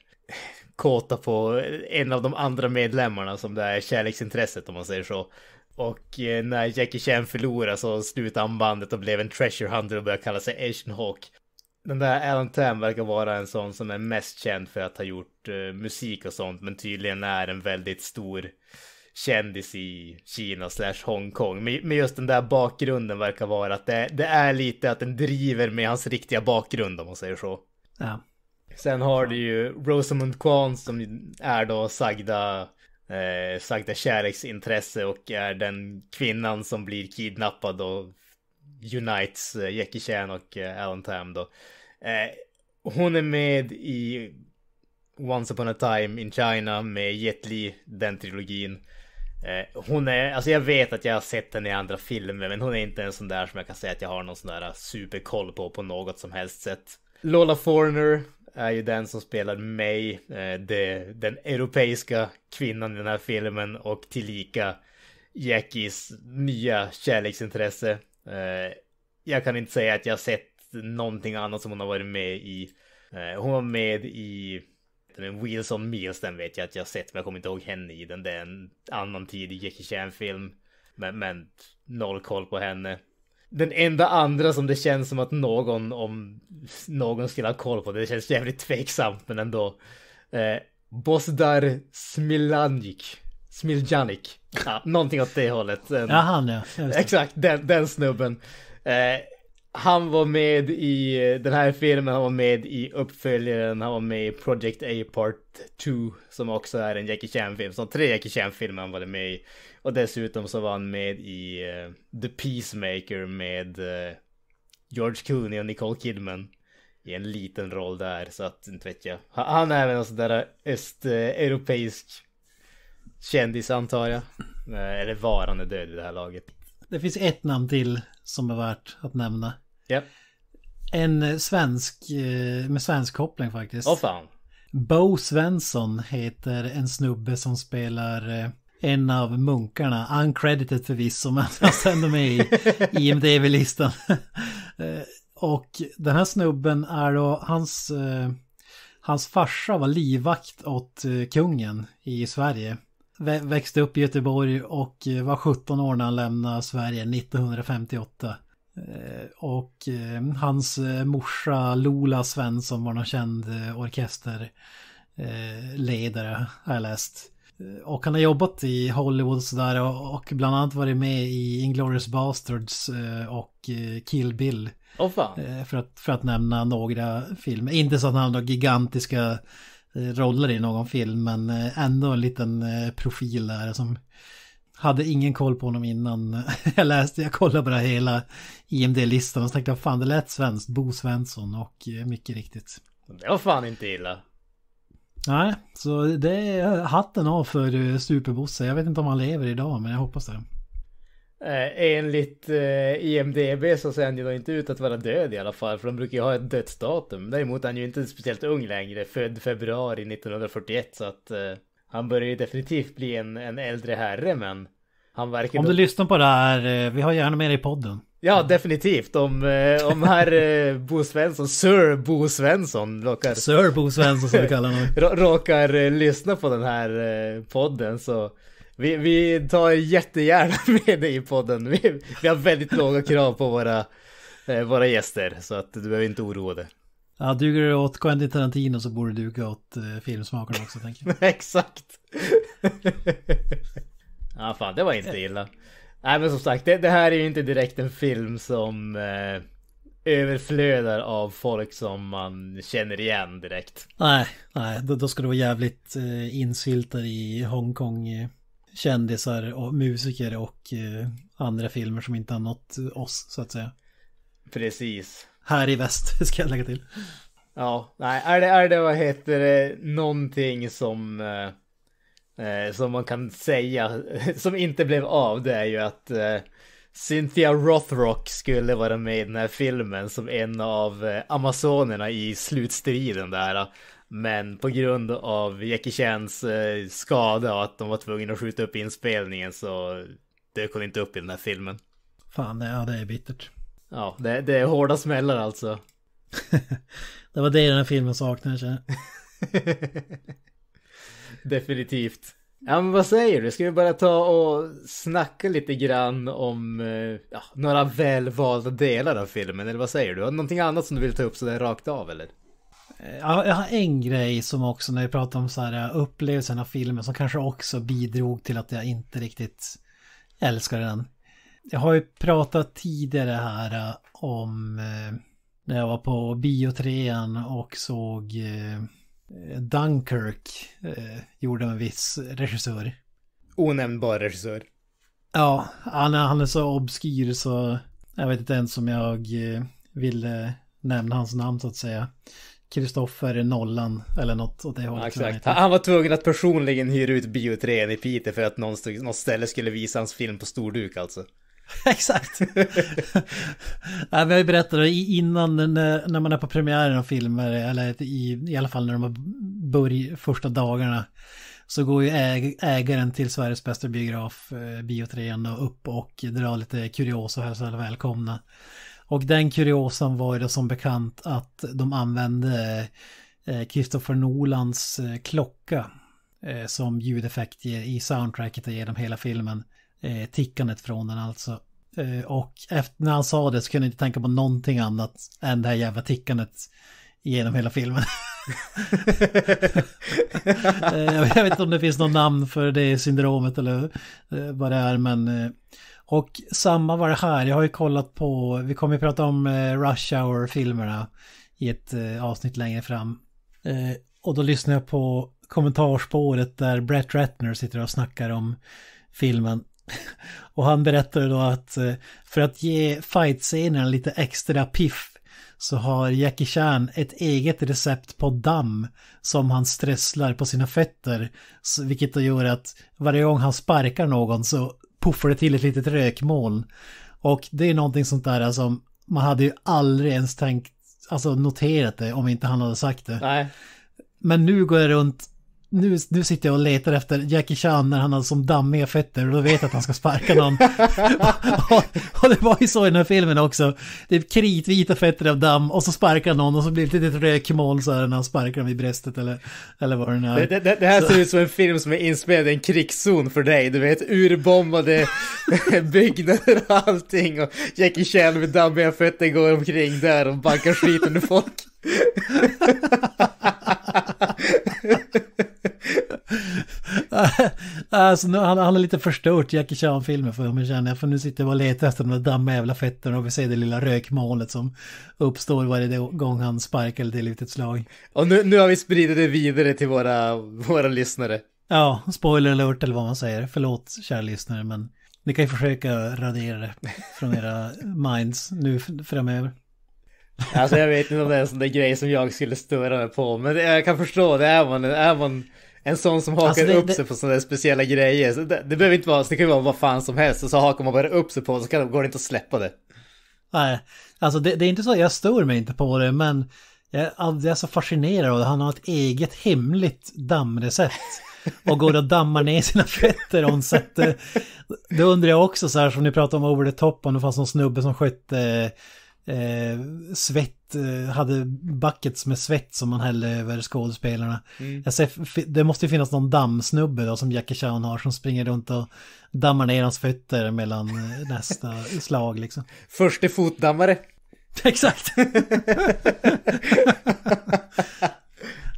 kåta på en av de andra medlemmarna som det är kärleksintresset om man säger så. Och eh, när Jackie Chan förlorade så slutade han bandet och blev en treasure hunter och började kalla sig Asian Hawk. Den där Alan Tam verkar vara en sån som är mest känd för att ha gjort uh, musik och sånt men tydligen är en väldigt stor kändis i Kina slash Hongkong. Men, just den där bakgrunden verkar vara att det, det, är lite att den driver med hans riktiga bakgrund om man säger så. Ja. Sen har du ju Rosamund Kwan som är då sagda eh, sagda kärleksintresse och är den kvinnan som blir kidnappad och unites eh, Jackie Chan och eh, Alan Tam då. Eh, hon är med i Once upon a time in China med Jet Li, den trilogin. Eh, hon är, alltså jag vet att jag har sett henne i andra filmer men hon är inte en sån där som jag kan säga att jag har någon sån där superkoll på på något som helst sätt. Lola Forner är ju den som spelar mig, eh, den europeiska kvinnan i den här filmen och tillika Jackies nya kärleksintresse. Eh, jag kan inte säga att jag sett någonting annat som hon har varit med i. Eh, hon var med i Wheels on Meals, den vet jag att jag sett, men jag kommer inte ihåg henne i den. Det är en annan tidig Jackie Chan-film. Men, men noll koll på henne den enda andra som det känns som att någon, om någon skulle ha koll på det, känns jävligt tveksamt men ändå. Eh, Bosdar Smiljanik. Smiljanik. Ja, någonting åt det hållet. ja, han ja. Exakt, den, den snubben. Eh, han var med i eh, den här filmen, han var med i uppföljaren, han var med i Project A Part 2 som också är en Jackie Chan-film. Så tre Jackie Chan-filmer han var med i. Och dessutom så var han med i uh, The Peacemaker med uh, George Clooney och Nicole Kidman. I en liten roll där, så att inte vet jag. Han är även en sån där östeuropeisk kändis antar jag. Eller var han är död i det här laget. Det finns ett namn till som är värt att nämna. Yep. En eh, svensk, eh, med svensk koppling faktiskt. Åh fan. Bo Svensson heter en snubbe som spelar eh, en av munkarna, uncredited förvisso, men han ändå med i IMDB-listan. Och den här snubben är då, hans, hans farsa var livvakt åt kungen i Sverige. Växte upp i Göteborg och var 17 år när han lämnade Sverige 1958. Eh, och eh, hans eh, morsa Lola Svensson var någon känd orkesterledare har jag läst. Och han har jobbat i Hollywood och sådär och bland annat varit med i Inglourious Basterds och Kill Bill. Oh, fan. För, att, för att nämna några filmer. Inte så att han har några gigantiska roller i någon film men ändå en liten profil där som hade ingen koll på honom innan jag läste, jag kollade bara hela IMD-listan och tänkte jag fan det lät svenskt, Bo Svensson och eh, mycket riktigt. Det var fan inte illa. Nej, så det är hatten av för eh, Superbosse. Jag vet inte om han lever idag, men jag hoppas det. Eh, enligt eh, IMDB så ser han ju då inte ut att vara död i alla fall, för de brukar ju ha ett dödsdatum. Däremot är han ju inte speciellt ung längre, född februari 1941, så att... Eh... Han börjar ju definitivt bli en, en äldre herre men han verkar... Om du då... lyssnar på det här, eh, vi har gärna med dig i podden. Ja, definitivt. Om, eh, om herr eh, Bo Svensson, Sir Bo Svensson, råkar... Sir Bo Svensson som vi kallar honom. råkar lyssna på den här podden så vi, vi tar jättegärna med dig i podden. Vi, vi har väldigt låga krav på våra, våra gäster så att du behöver inte oroa dig. Ja, duger det åt Quentin Tarantino så borde det duga åt eh, filmsmakarna också tänker jag. Exakt. ja, fan det var inte illa. Nej men som sagt, det, det här är ju inte direkt en film som eh, överflödar av folk som man känner igen direkt. Nej, nej då, då ska du vara jävligt eh, insyltad i Hongkong. Eh, kändisar och musiker och eh, andra filmer som inte har nått eh, oss så att säga. Precis. Här i väst, ska jag lägga till. Ja, nej, är det, är det vad heter det, någonting som, eh, eh som man kan säga, som inte blev av, det är ju att eh, Cynthia Rothrock skulle vara med i den här filmen som en av eh, amazonerna i slutstriden där. Eh, men på grund av Jackie Chans eh, skada och att de var tvungna att skjuta upp inspelningen så dök hon inte upp i den här filmen. Fan, ja det är bittert. Ja, det, det är hårda smällar alltså. det var det den här filmen saknade känner Definitivt. Ja men vad säger du? Ska vi bara ta och snacka lite grann om eh, ja, några välvalda delar av filmen? Eller vad säger du? Har du Någonting annat som du vill ta upp sådär rakt av eller? Eh, jag har en grej som också när vi pratar om så här eh, upplevelsen av filmen som kanske också bidrog till att jag inte riktigt älskar den jag har ju pratat tidigare här äh, om äh, när jag var på biotrean och såg äh, Dunkirk gjorde en viss regissör. Onämnbar regissör. Ja, han, han är så obskyr så jag vet inte ens om jag ville nämna hans namn så att säga. Kristoffer Nollan eller något åt det hållet. Ja, exakt. Han var tvungen att personligen hyra ut biotrean i Piteå för att någon, något ställe skulle visa hans film på storduk alltså. Exakt. Nej, jag berättade innan när, man är på premiären av filmer, eller i, i alla fall när de har börjat första dagarna, så går ju ägaren till Sveriges bästa biograf, eh, Biotrean, upp och drar lite kuriosa och hälsar välkomna. Och den kuriosan var ju då som bekant att de använde eh, Christopher Nolans eh, klocka eh, som ljudeffekt i soundtracket genom hela filmen eh, tickandet från den alltså. Eh, och efter, när han sa det så kunde jag inte tänka på någonting annat än det här jävla tickandet genom hela filmen. Eh, jag vet inte om det finns något namn för det syndromet eller eh, vad det är men... Eh, och samma var det här, jag har ju kollat på, vi kommer ju prata om Rush Hour-filmerna i ett avsnitt längre fram. Och då lyssnar jag på kommentarspåret där Brett Ratner sitter och snackar om filmen. Och han berättade då att eh, för att ge fightscenen lite extra piff så har Jackie Chan ett eget recept på damm som han strösslar på sina fötter. Vilket då gör att varje gång han sparkar någon så puffar det till ett litet rökmoln. Och det är någonting sånt där som alltså, man hade ju aldrig ens tänkt, alltså noterat det om inte han hade sagt det. Nej. Men nu går jag runt nu, nu sitter jag och letar efter Jackie Chan när han har som dammiga fötter och då vet jag att han ska sparka någon. och, och, det var ju så i den här filmen också. Det är kritvita fötter av damm och så sparkar någon och så blir det ett litet rökmoln så här när han sparkar dem i bröstet eller, eller vad det nu är. Det, det, det här så. ser ut som en film som är inspelad i en krigszon för dig. Du vet urbombade byggnader och allting och Jackie Chan med dammiga fötter går omkring där och bankar skiten ur folk. alltså, nu, han, han har lite förstört Jackie Chan-filmen för mig känner jag. För nu sitter jag och letar efter de där dammiga jävla fötterna och vi ser det lilla rökmålet som uppstår varje gång han sparkar till ett slag. Och nu, nu har vi spridit det vidare till våra, våra lyssnare. Ja, spoiler alert eller vad man säger. Förlåt kära lyssnare men ni kan ju försöka radera det från era minds nu framöver. Alltså jag vet inte om det är en sån där grej som jag skulle störa mig på, men jag kan förstå det. Är man, är man en sån som hakar alltså det, upp det... sig på sådana speciella grejer. Så det, det, behöver inte vara, det kan ju vara vad fan som helst. Och så hakar man bara upp sig på så kan, går det inte att släppa det. Nej, alltså det, är inte så att jag stör mig inte på det, men jag, jag är så fascinerad av det. Han har ett eget hemligt dammrecept. och går och dammar ner sina fötter. on set. Då undrar jag också så här som ni pratade om over the top, om det fanns någon snubbe som skötte eh, eh svett Eh, hade buckets med svett som man hällde över skådespelarna. Mm. Jag ser, det måste ju finnas någon dammsnubbe då som Jackie Chan har som springer runt och dammar ner hans fötter mellan eh, nästa slag liksom. Förste fotdammare. Exakt.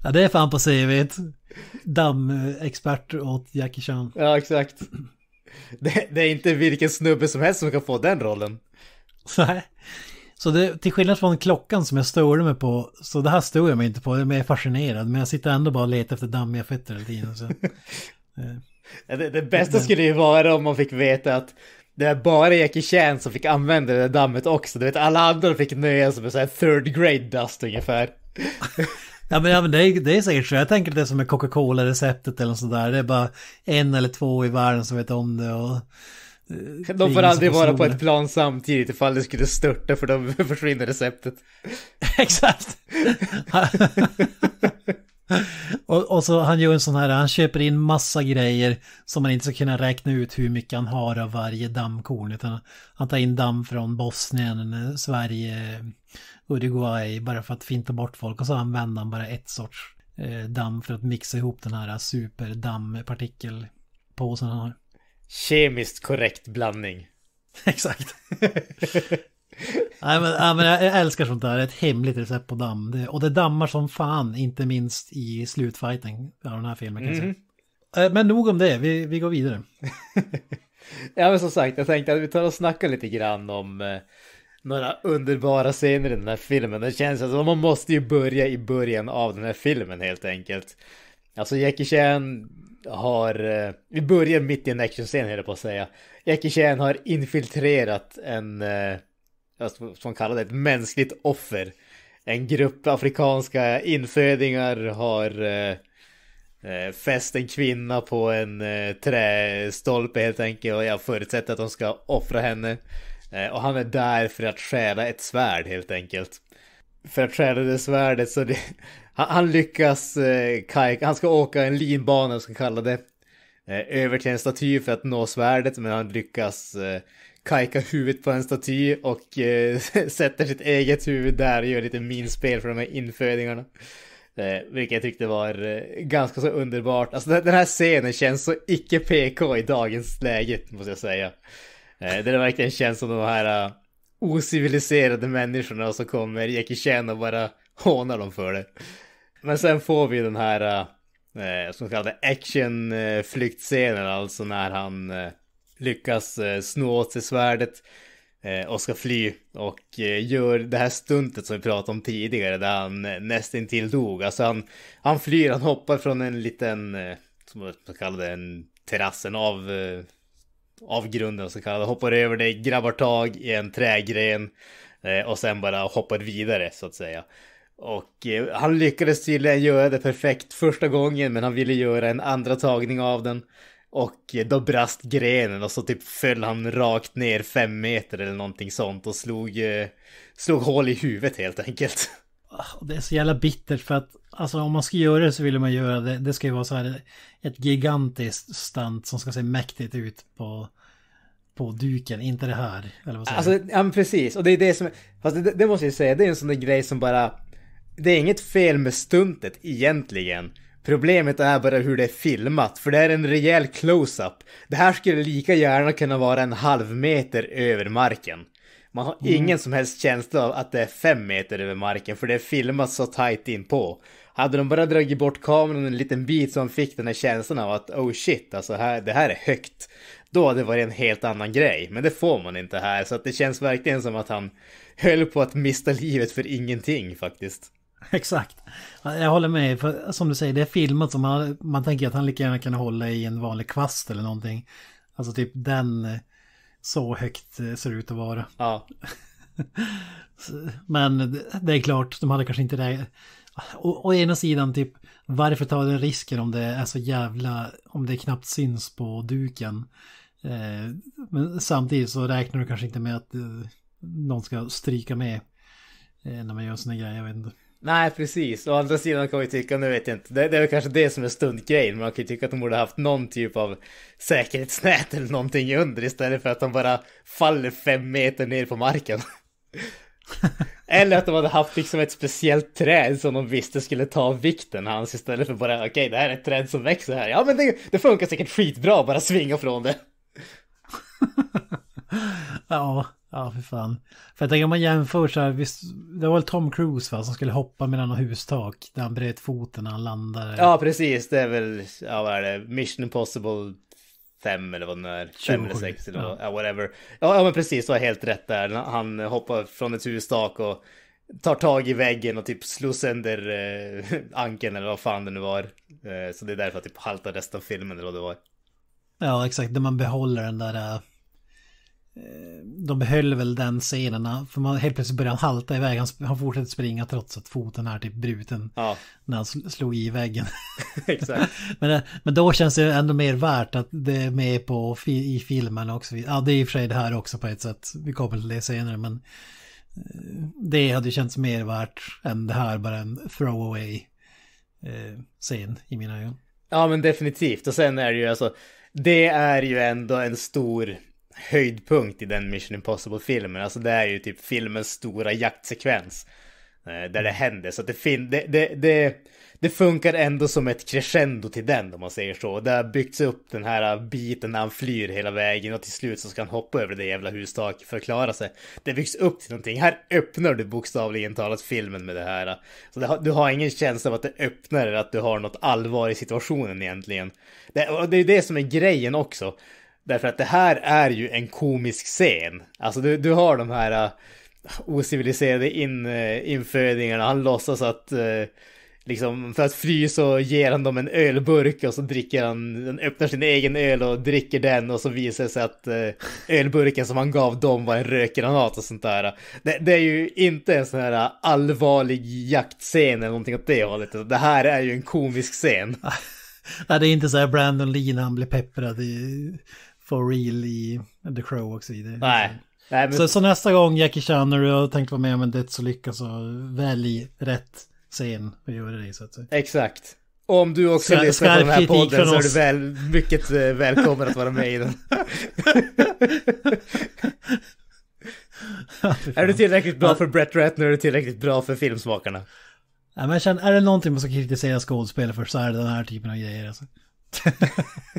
ja, det är fan på CVt. Dammexpert åt Jackie Chan. Ja, exakt. Det, det är inte vilken snubbe som helst som kan få den rollen. Nej. Så det, till skillnad från klockan som jag störde mig på, så det här stod jag mig inte på, men jag är fascinerad. Men jag sitter ändå bara och letar efter dammiga fötter hela tiden. Så, eh. det, det, bästa skulle ju vara om man fick veta att det är bara Jackie Chan som fick använda det där dammet också. Du vet, alla andra fick nöja sig med så här third grade dust ungefär. ja, men, ja, men det, är, det är säkert så. Jag tänker det är som med Coca-Cola-receptet eller sådär. Det är bara en eller två i världen som vet om det. Och Eh, de får aldrig vara på ett plan samtidigt ifall det skulle störta för de försvinner receptet. Exakt. och, och, så han gör en sån här, han köper in massa grejer som man inte ska kunna räkna ut hur mycket han har av varje dammkorn. Utan han tar in damm från Bosnien, Sverige, Uruguay bara för att finta bort folk. Och så använder han bara ett sorts eh, damm för att mixa ihop den här superdammpartikelpåsen han har kemiskt korrekt blandning. Exakt. nej, men, men jag älskar sånt där, ett hemligt recept på damm. Det, och det dammar som fan, inte minst i slutfighten av den här filmen. Kan mm. säga. Mhm. Eh, men nog om det, vi, vi går vidare. ja men som sagt, jag tänkte att vi tar och snackar lite grann om eh, några underbara scener i den här filmen. Det känns som att man måste ju börja i början av den här filmen helt enkelt. Alltså Jackie Chan har, eh, vi börjar mitt i en actionscen höll jag på att säga. Jackie Chan har infiltrerat en, eh, vad man kallar det, ett mänskligt offer. En grupp afrikanska infödingar har eh, eh, fäst en kvinna på en eh, trästolpe helt enkelt och jag förutsätter att de ska offra henne. Eh, och han är där för att stjäla ett svärd helt enkelt för att stjäla det svärdet så det, han, han lyckas eh, kajka, han ska åka en linbana, ska kalla det, eh, över till en staty för att nå svärdet, men han lyckas eh, kajka huvudet på en staty och eh, sätter sitt eget huvud där och gör lite minspel för de här infödingarna. Eh, vilket jag tyckte var eh, ganska så underbart. Alltså den, den här scenen känns så icke PK i dagens läge, måste jag säga. Eh, det verkligen känns som de här uh, ociviliserade människorna som kommer Jackie Chan och bara hånar dem för det. Men sen får vi den här, eh, som kallade actionflyktscenen, alltså när han eh, lyckas eh, sno åt sig svärdet eh, och ska fly och eh, gör det här stuntet som vi pratade om tidigare där han eh, nästintill dog. Alltså han, han flyr, han hoppar från en liten, eh, som man kallade en terrassen av eh, av grunden så kallade, hoppar över det, grabbar tag i en trägren och sen bara hoppar vidare så att säga. Och eh, han lyckades tydligen göra det perfekt första gången men han ville göra en andra tagning av den. Och eh, då brast grenen och så typ föll han rakt ner fem meter eller någonting sånt och slog, eh, slog hål i huvudet helt enkelt. Ah, det är så jävla bittert för att alltså, om man ska göra det så vill man göra det. Det ska ju vara så här ett gigantiskt stunt som ska se mäktigt ut på på duken, inte det här. Eller vad säger alltså, ja men precis. Och det är det som, fast det, det måste jag säga, det är en sån där grej som bara det är inget fel med stuntet egentligen. Problemet är bara hur det är filmat, för det är en rejäl close-up. Det här skulle lika gärna kunna vara en halv meter över marken. Man har mm. ingen mm. som helst känsla av att det är fem meter över marken, för det är filmat så tight inpå. Hade de bara dragit bort kameran en liten bit så man fick den här känslan av att oh shit, alltså här, det här är högt. Då hade det varit en helt annan grej, men det får man inte här. Så att det känns verkligen som att han höll på att mista livet för ingenting faktiskt. Exakt. Jag håller med. För som du säger, det är filmat som man, man tänker att han lika gärna kan hålla i en vanlig kvast eller någonting. Alltså typ den eh, så högt eh, ser det ut att vara. Ja. Men det är klart, de hade kanske inte det. Å, å ena sidan, typ, varför ta den risken om det är så jävla, om det knappt syns på duken? Eh, men samtidigt så räknar du kanske inte med att eh, någon ska stryka med eh, när man gör sådana grejer, jag vet inte. Nej, precis. Å andra sidan kan vi tycka, nu vet jag inte, det, det är väl kanske det som är stuntgrejen. men Man kan ju tycka att de borde haft någon typ av säkerhetsnät eller någonting under istället för att de bara faller fem meter ner på marken. eller att de hade haft liksom ett speciellt träd som de visste skulle ta vikten hans istället för bara okej, okay, det här är ett träd som växer här. Ja, men det, det funkar säkert skitbra, att bara svinga från det. ja. Ja, för fan. För att om man jämför så här, visst, det var väl Tom Cruise va, som skulle hoppa mellan hustak där han bröt foten när han landade. Ja, precis. Det är väl, ja vad är det, Mission Impossible 5 eller vad det är, 5 eller 6 eller ja. whatever. Ja, ja, men precis, Det var helt rätt där. Han hoppar från ett hustak och tar tag i väggen och typ slår sönder eh, ankeln eller vad fan det nu var. Eh, så det är därför att typ haltar resten av filmen eller vad det var. Ja, exakt, där man behåller den där... Eh Eh, de behöll väl den scenen, för man helt plötsligt börjar halta iväg. Han, han fortsätter springa trots att foten är typ bruten. Ja. När han slog i väggen. men, eh, men då känns det ändå mer värt att det är med på i filmen också. Ja, det är i och för sig det här också på ett sätt. Vi kommer till det senare, men eh, det hade känts mer värt än det här, bara en throwaway scen i mina ögon. Ja, men definitivt. Och sen är det ju alltså, det är ju ändå en stor höjdpunkt i den Mission Impossible-filmen. Alltså det är ju typ filmens stora jaktsekvens. Eh, där det mm. händer. Så det, fin- det, det, det, det, funkar ändå som ett crescendo till den om man säger så. Det har byggts upp den här biten när han flyr hela vägen och till slut så ska han hoppa över det jävla hustaket för att klara sig. Det byggs upp till någonting. Här öppnar du bokstavligen talat filmen med det här. Så det, du har ingen känsla av att det öppnar eller att du har något allvar i situationen egentligen. Det, och det är det som är grejen också. Därför att det här är ju en komisk scen. Alltså du, du har de här uh, ociviliserade in, uh, infödingarna. Han låtsas att uh, liksom för att fly så ger han dem en ölburk och så dricker han, han öppnar sin egen öl och dricker den och så visar det sig att uh, ölburken som han gav dem var en rökgranat och sånt där. Det, det, är ju inte en sån här allvarlig jaktscen eller någonting åt det hållet. Det här är ju en komisk scen. Nej, det är inte så här Brandon Lee när han blir pepprad i for real i The Crow också. I det. Nej. Nej men... så, så nästa gång Jackie Chan och jag tänkt vara med om en dödsolycka så välj rätt scen och gör det så att säga. Exakt. Om du också Ska, lyssnar på den här podden så är du väl, mycket eh, välkommen att vara med i den. är du tillräckligt bra för Brett Ratner är du tillräckligt bra för filmsmakarna. Ja, men känner, är det någonting man ska kritisera skådespelare för så är det den här typen av grejer. Alltså.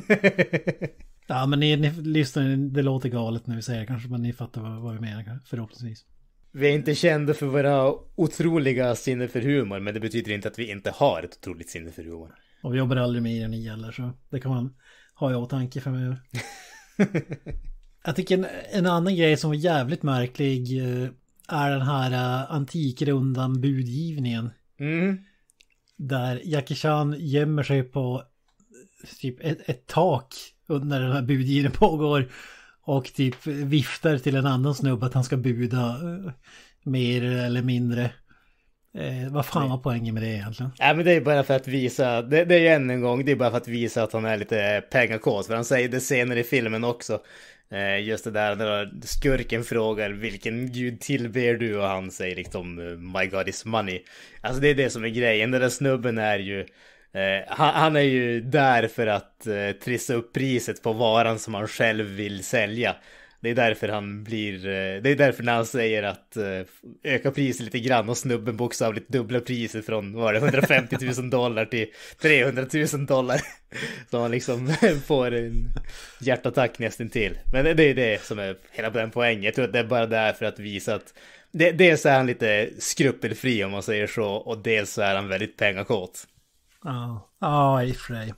Ja, men ni, ni lyssnar, det låter galet när vi säger det kanske, men ni fattar vad, vad vi menar förhoppningsvis. Vi är inte kända för våra otroliga sinne för humor, men det betyder inte att vi inte har ett otroligt sinne för humor. Och vi jobbar aldrig mer än ni heller, så det kan man ha i åtanke framöver. jag tycker en, en, annan grej som var jävligt märklig eh, är den här eh, antikrundan budgivningen. Mm. Där Jackie Chan gömmer sig på eh, typ ett, ett tak när den här budgivningen pågår och typ viftar till en annan snubbe att han ska buda eh, mer eller mindre. Eh, vad fan var poängen med det egentligen? Ja, men det är bara för att visa, det, det är än en gång, det är bara för att visa att han är lite pengakåt. För han säger det senare i filmen också. Eh, just det där när skurken frågar vilken gud tillber du och han säger liksom My God is money. Alltså det är det som är grejen, den där snubben är ju Eh, han, han, är ju där för att eh, trissa upp priset på varan som han själv vill sälja. Det är därför han blir, eh, det är därför när han säger att eh, öka priset lite grann och snubben bokstavligt dubbla priset från, var det 150 000 dollar till 300 000 dollar. Så han liksom får en hjärtattack nästan till. Men det är det som är hela den poängen. Jag tror att det är bara där för att visa att det, dels är han lite skrupelfri om man säger så och dels så är han väldigt pengakåt. Ja, ja i och för sig.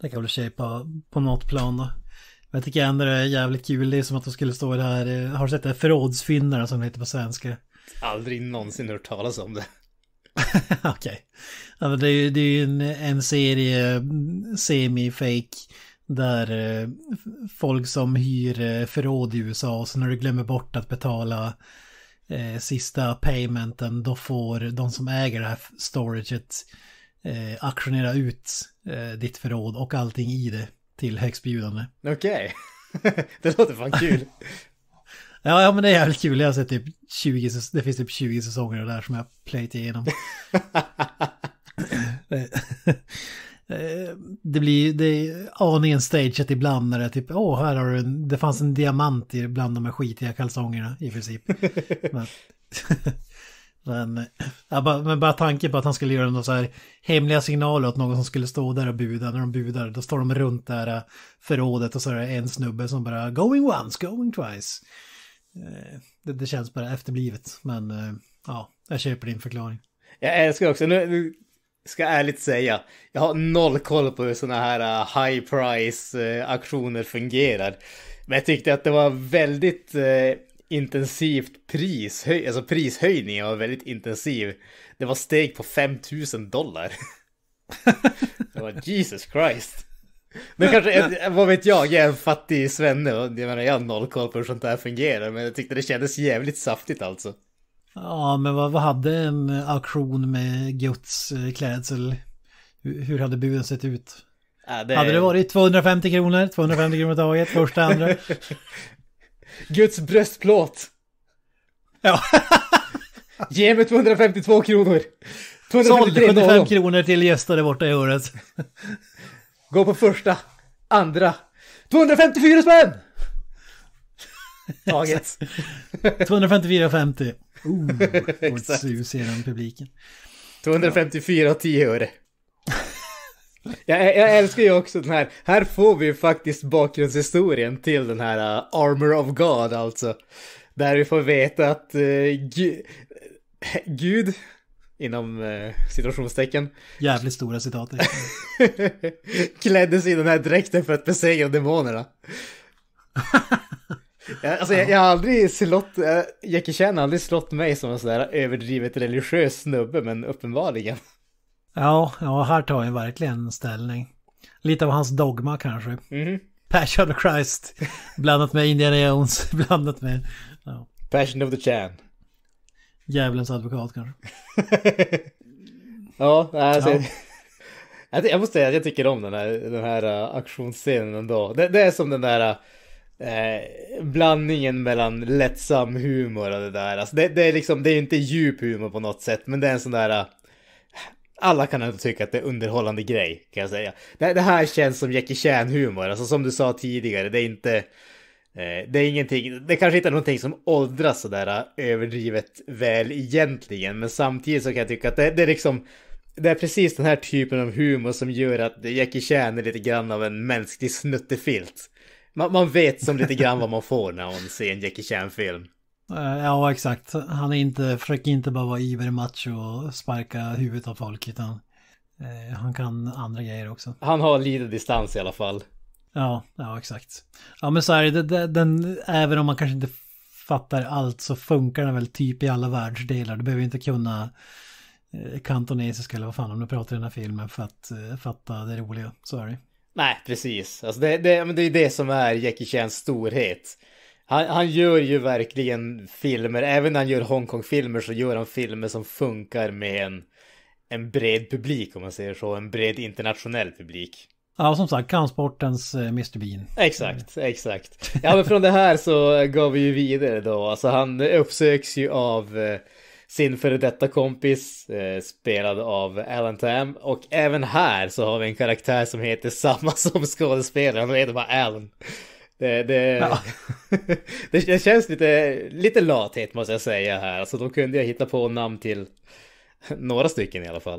Det kan väl sig på, på något plan då. Men jag tycker ändå det är jävligt kul. Det är som att de skulle stå i det här, har du sett det? förrådsfyndarna som det heter på svenska. Aldrig någonsin hört talas om det. Okej. Okay. Alltså det är ju en, en serie semi-fake där eh, folk som hyr eh, förråd i USA och så när du glömmer bort att betala eh, sista paymenten då får de som äger det här storaget eh, auktionera ut eh, ditt förråd och allting i det till högstbjudande. Okej, okay. det låter fan kul. ja, ja, men det är jävligt kul. Jag har sett typ 20, det finns typ 20 säsonger där som jag plöjt igenom. Eh, eh, det blir det är aningen stageat ibland när det är typ, åh, här har du en, det fanns en diamant i bland de här skitiga kalsongerna i princip. men, men, ja, bara, men bara tanken på att han skulle göra några så här hemliga signaler åt någon som skulle stå där och buda. När de budar, då står de runt där äh, förrådet och så är det en snubbe som bara going once, going twice. Eh, det, det känns bara efterblivet, men eh, ja, jag köper din förklaring. Jag älskar också, nu ska jag ärligt säga, jag har noll koll på hur sådana här äh, high price äh, aktioner fungerar. Men jag tyckte att det var väldigt intensivt prishöj, alltså prishöjning var väldigt intensiv. Det var steg på 5000 dollar. det var Jesus Christ. Men kanske, vad vet jag, jag är en fattig svenne och jag menar jag har noll koll på hur sånt där fungerar. Men jag tyckte det kändes jävligt saftigt alltså. Ja, men vad, vad hade en auktion med Guds eh, klädsel? Hur, hur hade buden sett ut? Ja, det... Hade det varit 250 kronor, 250 kronor taget, första, andra? Guds bröstplåt. Ja. Ge mig 252 kronor. 253 Sålde 75 kronor till Gösta där borta i hörnet. Gå på första, andra. 254 spänn! Taget. 254,50. Oh, och ett sus i den publiken. 254,10 öre. Jag, jag, älskar ju också den här, här får vi ju faktiskt bakgrundshistorien till den här uh, Armor of God alltså. Där vi får veta att uh, gu, Gud, inom uh, situationstecken. Jävligt stora citat. kläddes i den här dräkten för att besegra demonerna. jag, alltså, jag, jag, har aldrig slått, uh, Jackie Chan har aldrig slått mig som en sån där överdrivet religiös snubbe, men uppenbarligen. Ja, ja, här tar han verkligen ställning. Lite av hans dogma kanske. Mm. Passion of Christ blandat med Indiana Jones, blandat med... Ja. Passion of the Chan. Djävulens advokat kanske. ja, alltså, ja. Jag, måste säga att jag tycker om den här, den här uh, aktionsscenen ändå. Det, det är som den där... Uh, Eh, blandningen mellan lättsam humor och det där. Alltså det, det är liksom, det är inte djup humor på något sätt, men det är en sån där äh, alla kan ändå tycka att det är underhållande grej, kan jag säga. Det, det här känns som Jackie Chan-humor, alltså som du sa tidigare, det är inte... Eh, det är ingenting, det kanske inte är någonting som åldras sådär eh, överdrivet väl egentligen, men samtidigt så kan jag tycka att det, det är liksom... Det är precis den här typen av humor som gör att Jackie Chan är lite grann av en mänsklig snuttefilt. Man, man vet som lite grann vad man får när man ser en Jackie Chan-film. Eh, ja, exakt. Han är inte, försöker inte bara vara ibermacho och sparka huvudet av folk, utan eh, han kan andra grejer också. Han har lite distans i alla fall. Ja, ja exakt. Ja, men så är det, den, den, även om man kanske inte fattar allt så funkar den väl typ i alla världsdelar. Du behöver inte kunna eh, kantonesiska eller vad fan om du pratar i den här filmen för att eh, fatta det roliga. Så är det. Nej, precis. Alltså det, det, det är det som är Jackie Chans storhet. Han, han, gör ju verkligen filmer, även när han gör Hongkong-filmer så gör han filmer som funkar med en, en bred publik om man säger så, en bred internationell publik. Ja, som sagt, kampsportens eh, Mr Bean. Exakt, exakt. Ja, men från det här så går vi ju vidare då. Alltså han uppsöks ju av eh, sin före detta kompis, eh, spelad av Alan Tam. Och även här så har vi en karaktär som heter samma som skådespelaren, han heter bara Alan. Det, det, ja. det känns lite, lite lathet måste jag säga här. Alltså då kunde jag hitta på namn till några stycken i alla fall.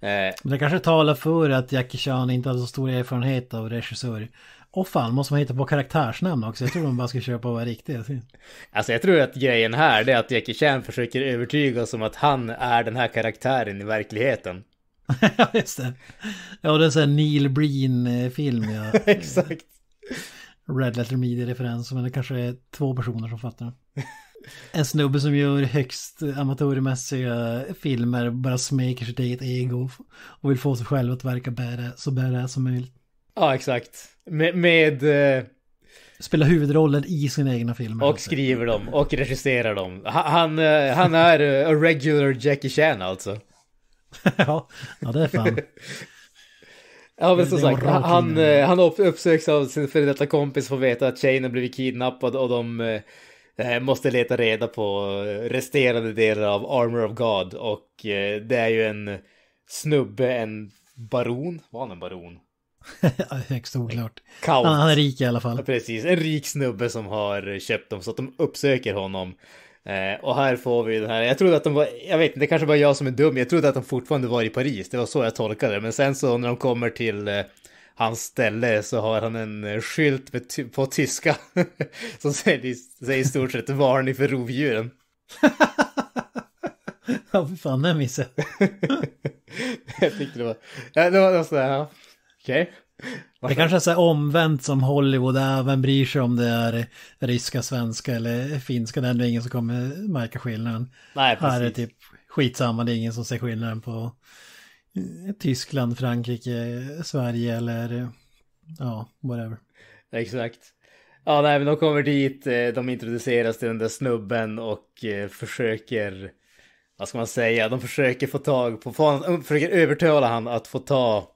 Eh, Men det kanske talar för att Jackie Chan inte hade så stor erfarenhet av regissör. Och fan, måste man hitta på karaktärsnamn också? Jag tror man bara ska köpa och vara riktiga. Alltså, alltså jag tror att grejen här är att Jackie Chan försöker övertyga oss om att han är den här karaktären i verkligheten. Ja, just det. Ja, det är en sån här Neil Breen-film. Eh, ja. Exakt. Red Letter Media-referens, men det kanske är två personer som fattar En snubbe som gör högst amatörmässiga filmer bara smeker sitt eget ego och vill få sig själv att verka bära, så bära som möjligt. Ja, exakt. Med... med uh... Spelar huvudrollen i sina egna filmer. Och skriver dem och regisserar dem. Han, eh, han är eh, a regular Jackie Chan alltså. ja, ja, det är fan. Ja men som sagt, han, han eh, uppsöks av sin före detta kompis för att veta att tjejen har blivit kidnappad och de eh, eh, måste leta reda på resterande delar av Armor of God och det är ju en snubbe, en baron, var han en baron? Högst oklart. Han, han, är rik i alla fall. Ja, precis, en rik snubbe som har köpt dem så att de uppsöker honom Eh, och här får vi den här, jag trodde att de var, jag vet inte, det kanske bara jag som är dum, jag trodde att de fortfarande var i Paris, det var så jag tolkade det. Men sen så när de kommer till eh, hans ställe så har han en eh, skylt med, på tyska som säger, säger i stort sett varning för rovdjuren. ja, för fan, den missade jag. tyckte det var, ja, det var, var sådär, ja. okej. Okay. Varför? Det kanske är så här omvänt som Hollywood, är. vem bryr sig om det är ryska, svenska eller finska, det är ändå ingen som kommer märka skillnaden. Nej, precis. Här är det typ skitsamma, det är ingen som ser skillnaden på eh, Tyskland, Frankrike, Sverige eller ja, whatever. Exakt. Ja, nej, men de kommer dit, eh, de introduceras till den där snubben och eh, försöker, vad ska man säga, de försöker få tag på, försöker övertala han att få ta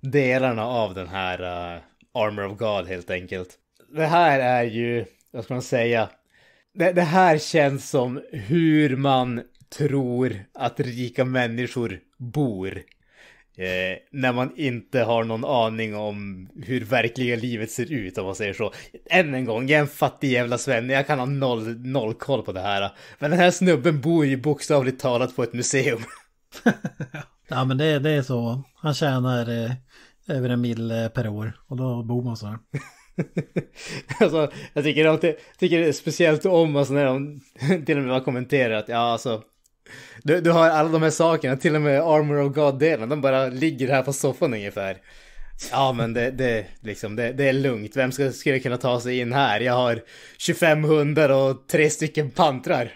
delarna av den här uh, Armor of God helt enkelt. Det här är ju, vad ska man säga, det, det här känns som hur man tror att rika människor bor. Eh, när man inte har någon aning om hur verkliga livet ser ut om man säger så. Än en gång, jag är en fattig jävla svenne, jag kan ha noll, noll koll på det här. Men den här snubben bor ju bokstavligt talat på ett museum. ja men det, det är så. Han tjänar eh, över en mil eh, per år och då bor man så här. alltså, jag tycker, alltid, tycker det är speciellt om alltså, när de till och med har kommenterat, ja alltså du, du har alla de här sakerna, till och med Armor of God-delen, de bara ligger här på soffan ungefär. Ja men det, det, liksom, det, det är lugnt, vem ska, skulle kunna ta sig in här? Jag har 25 hundar och tre stycken pantrar.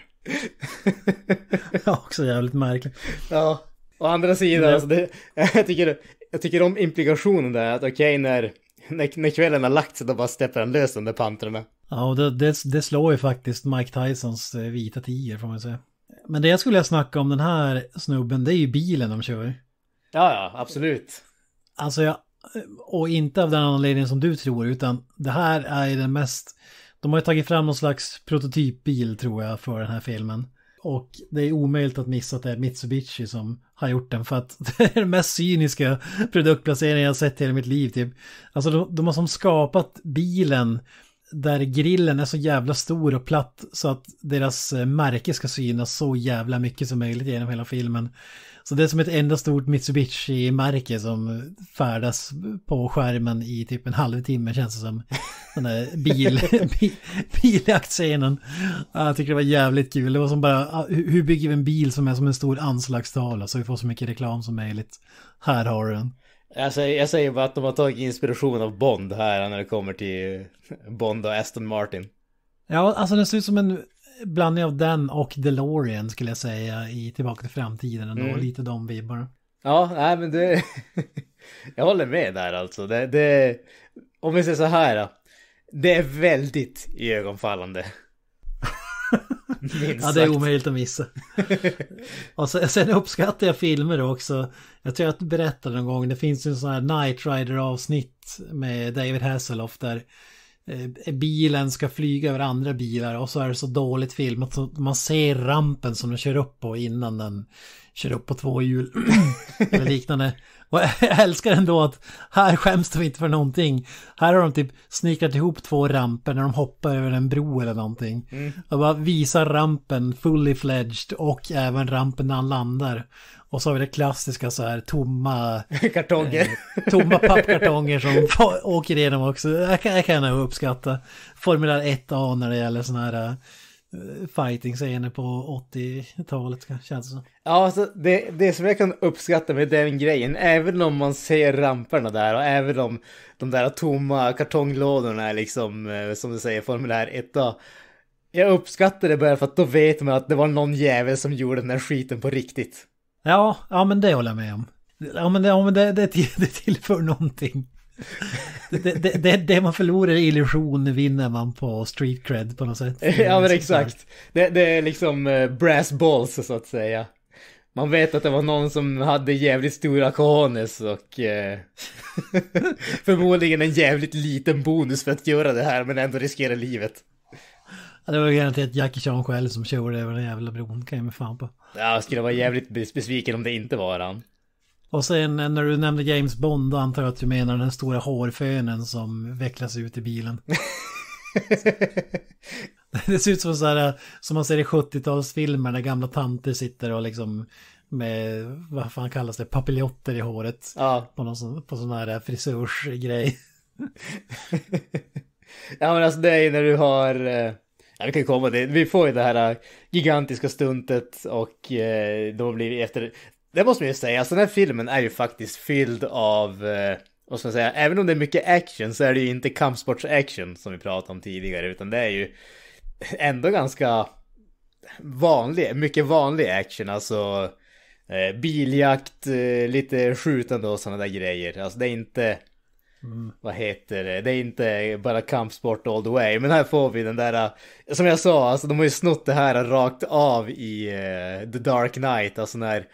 ja, också jävligt märkligt. Ja, å andra sidan, alltså, det, jag tycker jag tycker om implikationen där, att okej okay, när, när, när kvällen har lagt sig då bara släpper han lös de där pantrarna. Ja, och det, det, det, slår ju faktiskt Mike Tysons eh, vita tiger får man säga. Men det jag skulle snacka om den här snubben, det är ju bilen de kör. Ja, ja, absolut. Alltså jag, och inte av den anledningen som du tror, utan det här är ju den mest... De har ju tagit fram någon slags prototypbil tror jag för den här filmen. Och det är omöjligt att missa att det är Mitsubishi som har gjort den. För att det är den mest cyniska produktplaceringen jag sett i hela mitt liv. Typ. Alltså de, de har som skapat bilen där grillen är så jävla stor och platt så att deras eh, märke ska synas så jävla mycket som möjligt genom hela filmen. Så det är som ett enda stort Mitsubishi-märke som färdas på skärmen i typ en halvtimme känns det som. Den där bil, bil, biljaktscenen. Jag tycker det var jävligt kul. Det var som bara, hur bygger vi en bil som är som en stor anslagstavla så vi får så mycket reklam som möjligt. Här har du den. Jag säger, jag säger bara att de har tagit inspiration av Bond här när det kommer till Bond och Aston Martin. Ja, alltså den ser ut som en blandning av den och DeLorean skulle jag säga i Tillbaka till framtiden ändå, mm. lite de vibbarna. Ja, nej men det... jag håller med där alltså. Det, det... Om vi säger så här då. Det är väldigt iögonfallande. ja, det är omöjligt att missa. och så, sen uppskattar jag filmer också. Jag tror att jag berättade någon gång, det finns ju en sån här Night Rider avsnitt med David Hasselhoff där Eh, bilen ska flyga över andra bilar och så är det så dåligt film att man ser rampen som de kör upp på innan den kör upp på två hjul eller liknande. Och jag älskar ändå att här skäms de inte för någonting. Här har de typ snickrat ihop två ramper när de hoppar över en bro eller någonting. Mm. Och bara visar rampen fully fledged och även rampen när han landar. Och så har vi det klassiska så här tomma... Kartonger. Eh, tomma pappkartonger som åker igenom också. Jag kan, jag kan uppskatta Formulär 1A när det gäller sådana här eh, fighting-scener på 80-talet känns det som. Ja, alltså det, det som jag kan uppskatta med den grejen, även om man ser ramperna där och även om de där tomma kartonglådorna är liksom, eh, som du säger, formulär 1 a Jag uppskattar det bara för att då vet man att det var någon jävel som gjorde den här skiten på riktigt. Ja, ja men det håller jag med om. Ja men det, ja, men det, det, det tillför någonting. det, det, det, det, man förlorar i illusion vinner man på street cred på något sätt. ja men exakt. Det, är liksom eh, brass balls så att säga. Man vet att det var någon som hade jävligt stora cojones och eh, förmodligen en jävligt liten bonus för att göra det här men ändå riskera livet. Ja, det var garanterat Jackie Chan själv som körde över den jävla bron, kan jag med fan på. Ja, jag skulle vara jävligt besviken om det inte var han. Och sen eh, när du nämnde James Bond då antar jag att du menar den stora hårfönen som vecklas ut i bilen. det ser ut som så här, eh, som man ser i 70-talsfilmer där gamla tanter sitter och liksom med, vad fan kallas det, papiljotter i håret. Ja. På, någon sån, på sån här eh, frisörsgrej. ja men alltså det är när du har Ja, vi kan komma till, vi får ju det här äh, gigantiska stuntet och äh, då blir vi efter, det måste man ju säga, alltså den här filmen är ju faktiskt fylld av, äh, vad ska man säga, även om det är mycket action så är det ju inte kampsports-action som vi pratade om tidigare utan det är ju ändå ganska vanlig, mycket vanlig action, alltså biljakt, lite skjutande och sådana där grejer. Alltså det är inte Mm. Vad heter det? Det är inte bara kampsport all the way. Men här får vi den där, eh, som jag sa, alltså de har ju snott det här rakt av i uh, The Dark Knight. Alltså när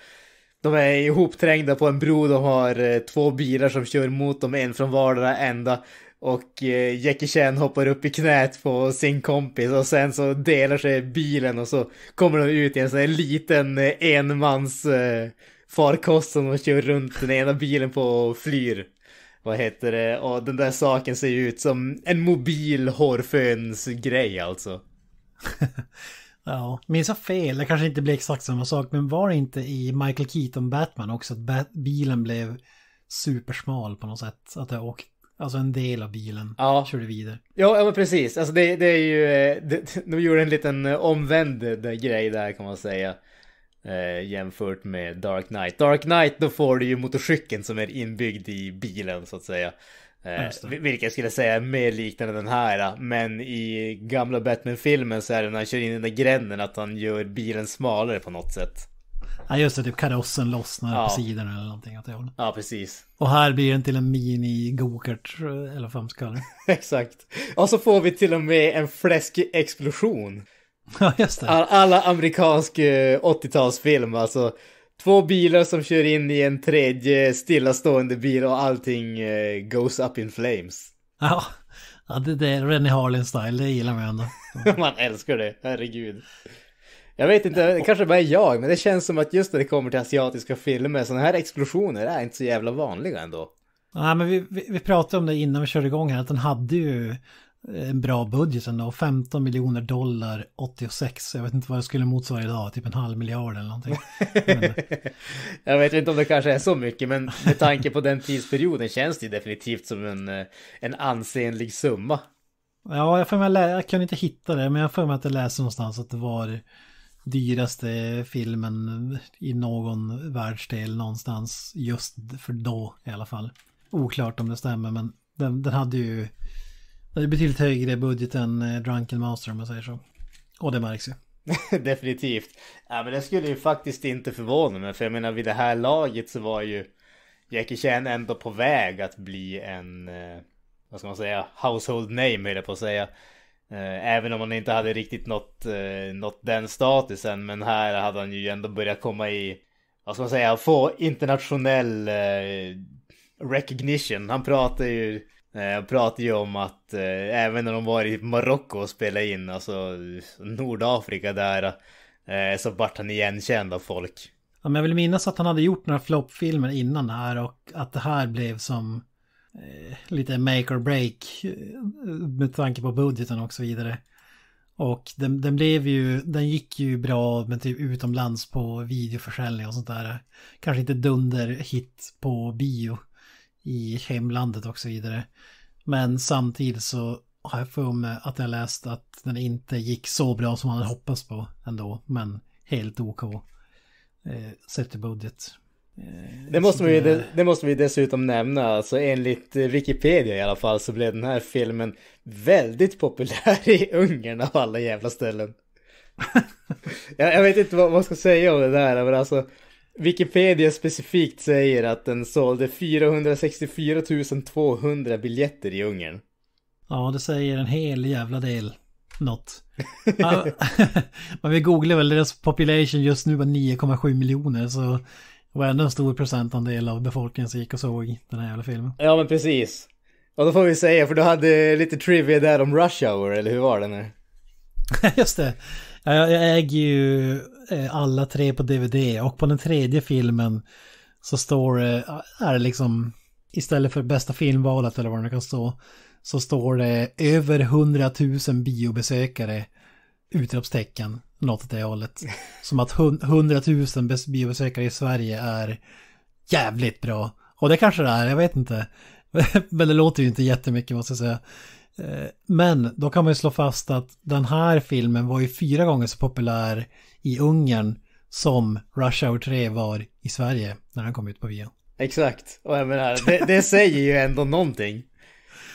de är ihopträngda på en bro, de har uh, två bilar som kör mot dem, en från vardera ända. Och eh, Jackie Chan hoppar upp i knät på sin kompis och sen så delar sig bilen och så kommer de ut i en sån här liten enmans eh, farkost som de kör runt den ena bilen på och flyr vad heter det, och den där saken ser ju ut som en mobil hårfönsgrej alltså. ja, minns jag fel, det kanske inte blev exakt samma sak, men var det inte i Michael Keaton Batman också att bat bilen blev supersmal på något sätt? Att det åkte Alltså en del av bilen ja. körde vidare. Ja, ja men precis. Alltså det, det är ju, eh, det, de gjorde en liten eh, omvänd eh, grej där kan man säga. Eh, jämfört med Dark Knight. Dark Knight då får du ju motorcykeln som är inbyggd i bilen så att säga. Eh, vilket jag skulle säga är mer liknande den här. Eh. Men i gamla Batman-filmen så är det när han kör in i den där gränden att han gör bilen smalare på något sätt. Ja just det, typ karossen lossnar ja. på sidorna eller någonting åt det Ja precis. Och här blir den till en mini gokart eh, eller vad man ska Exakt. Och så får vi till och med en fläskig explosion. Ja, just det. All, alla amerikansk 80-talsfilm, eh, alltså. Två bilar som kör in i en tredje stillastående bil och allting eh, goes up in flames. Ja, ja det, det är Rennie Harlin-style, det gillar man ändå. man älskar det, herregud. Jag vet inte, det kanske bara är jag, men det känns som att just när det kommer till asiatiska filmer, sådana här explosioner är inte så jävla vanliga ändå. Nej, men vi, vi, vi, pratade om det innan vi körde igång här, att den hade ju en bra budget ändå. 15 miljoner dollar 86. Jag vet inte vad det skulle motsvara idag. Typ en halv miljard eller någonting. jag vet inte om det kanske är så mycket. Men med tanke på den tidsperioden känns det definitivt som en, eh, en ansenlig summa. Ja, jag, för mig, jag, jag inte hitta det. Men jag får mig att det läser någonstans att det var dyraste filmen i någon världsdel någonstans. Just för då i alla fall. Oklart om det stämmer. Men den, den hade ju det är betydligt högre budget än eh, Drunken Master om man säger så. Och det märks ju. Definitivt. Ja, men det skulle ju faktiskt inte förvåna mig. För jag menar vid det här laget så var ju Jackie Chan ändå på väg att bli en, eh, vad ska man säga, household name höll jag på att säga. Eh, även om han inte hade riktigt nått, nått den statusen. Men här hade han ju ändå börjat komma i, vad ska man säga, få internationell recognition. Han pratar ju Eh, jag pratade ju om att eh, även när de var i Marocko och spelade in, alltså Nordafrika där, eh, så vart han igenkänd av folk. Ja, men jag vill minnas att han hade gjort några floppfilmer innan det här och att det här blev som eh, lite make or break eh, med tanke på budgeten och så vidare. Och den, den, blev ju, den gick ju bra men typ utomlands på videoförsäljning och sånt där. Kanske inte dunder hit på bio i hemlandet och så vidare. Men samtidigt så har jag för mig att jag läst att den inte gick så bra som man hade hoppats på ändå. Men helt OK. Eh, sett till budget. Eh, det måste, vi, det... det, måste vi dessutom nämna, alltså enligt eh, Wikipedia i alla fall så blev den här filmen väldigt populär i Ungern av alla jävla ställen. jag, jag, vet inte vad man ska säga om det där, men alltså Wikipedia specifikt säger att den sålde 464 200 biljetter i Ungern. Ja, det säger en hel jävla del. Något. Ah, men vi googlar väl, deras population just nu var 9,7 miljoner så det var ändå en stor procentandel av befolkningen som gick och såg den här jävla filmen. Ja men precis. Och då får vi säga, för du hade lite trivia där om Rush Hour, eller hur var det nu? just det. Jag, jag äger ju eh, alla tre på DVD och på den tredje filmen så står det, eh, är det liksom, istället för bästa filmvalet eller vad det kan stå, så står det över hundratusen biobesökare, utropstecken, något åt det hållet. Som att hundratusen biobesökare i Sverige är jävligt bra. Och det kanske det är, jag vet inte. Men det låter ju inte jättemycket måste jag säga. Eh, men då kan man ju slå fast att den här filmen var ju fyra gånger så populär i Ungern som Rush Hour 3 var i Sverige när den kom ut på bio. Exakt, och jag menar, det, det säger ju ändå någonting.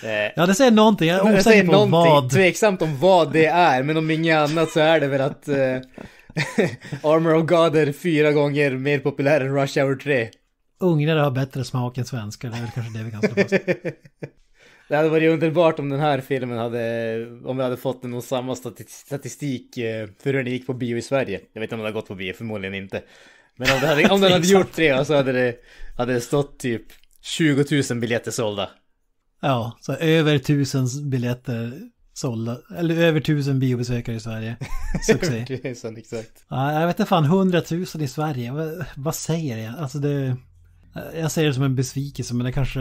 Eh, ja det säger någonting, jag är osäker på vad. Tveksamt om vad det är, men om inget annat så är det väl att uh, Armor of God är fyra gånger mer populär än Rush Hour 3. Ungrare har bättre smak än svenskar, det är väl kanske det vi kan slå fast. Det hade varit underbart om den här filmen hade, om vi hade fått någon samma statistik eh, för hur den gick på bio i Sverige. Jag vet inte om den har gått på bio, förmodligen inte. Men om, hade, om den hade gjort det så hade det, hade det stått typ 20 000 biljetter sålda. Ja, så över tusen biljetter sålda, eller över tusen biobesökare i Sverige. Succé. exakt. Ja, jag vet inte fan, 100 000 i Sverige, vad, vad säger jag? Alltså det... Jag säger det som en besvikelse, men det kanske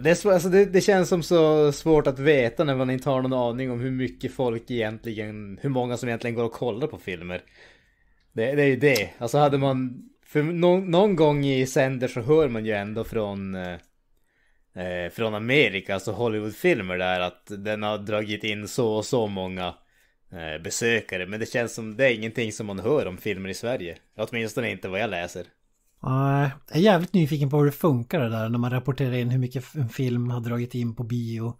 det, är, alltså det, det, känns som så svårt att veta när man inte har någon aning om hur mycket folk egentligen, hur många som egentligen går och kollar på filmer. Det, det är ju det. Alltså hade man, för någon, någon gång i sänder så hör man ju ändå från eh, eh från Amerika, alltså Hollywoodfilmer där att den har dragit in så och så många eh, besökare. Men det känns som det är ingenting som man hör om filmer i Sverige. Åtminstone inte vad jag läser. Jag är jävligt nyfiken på hur det funkar det där när man rapporterar in hur mycket en film har dragit in på bio.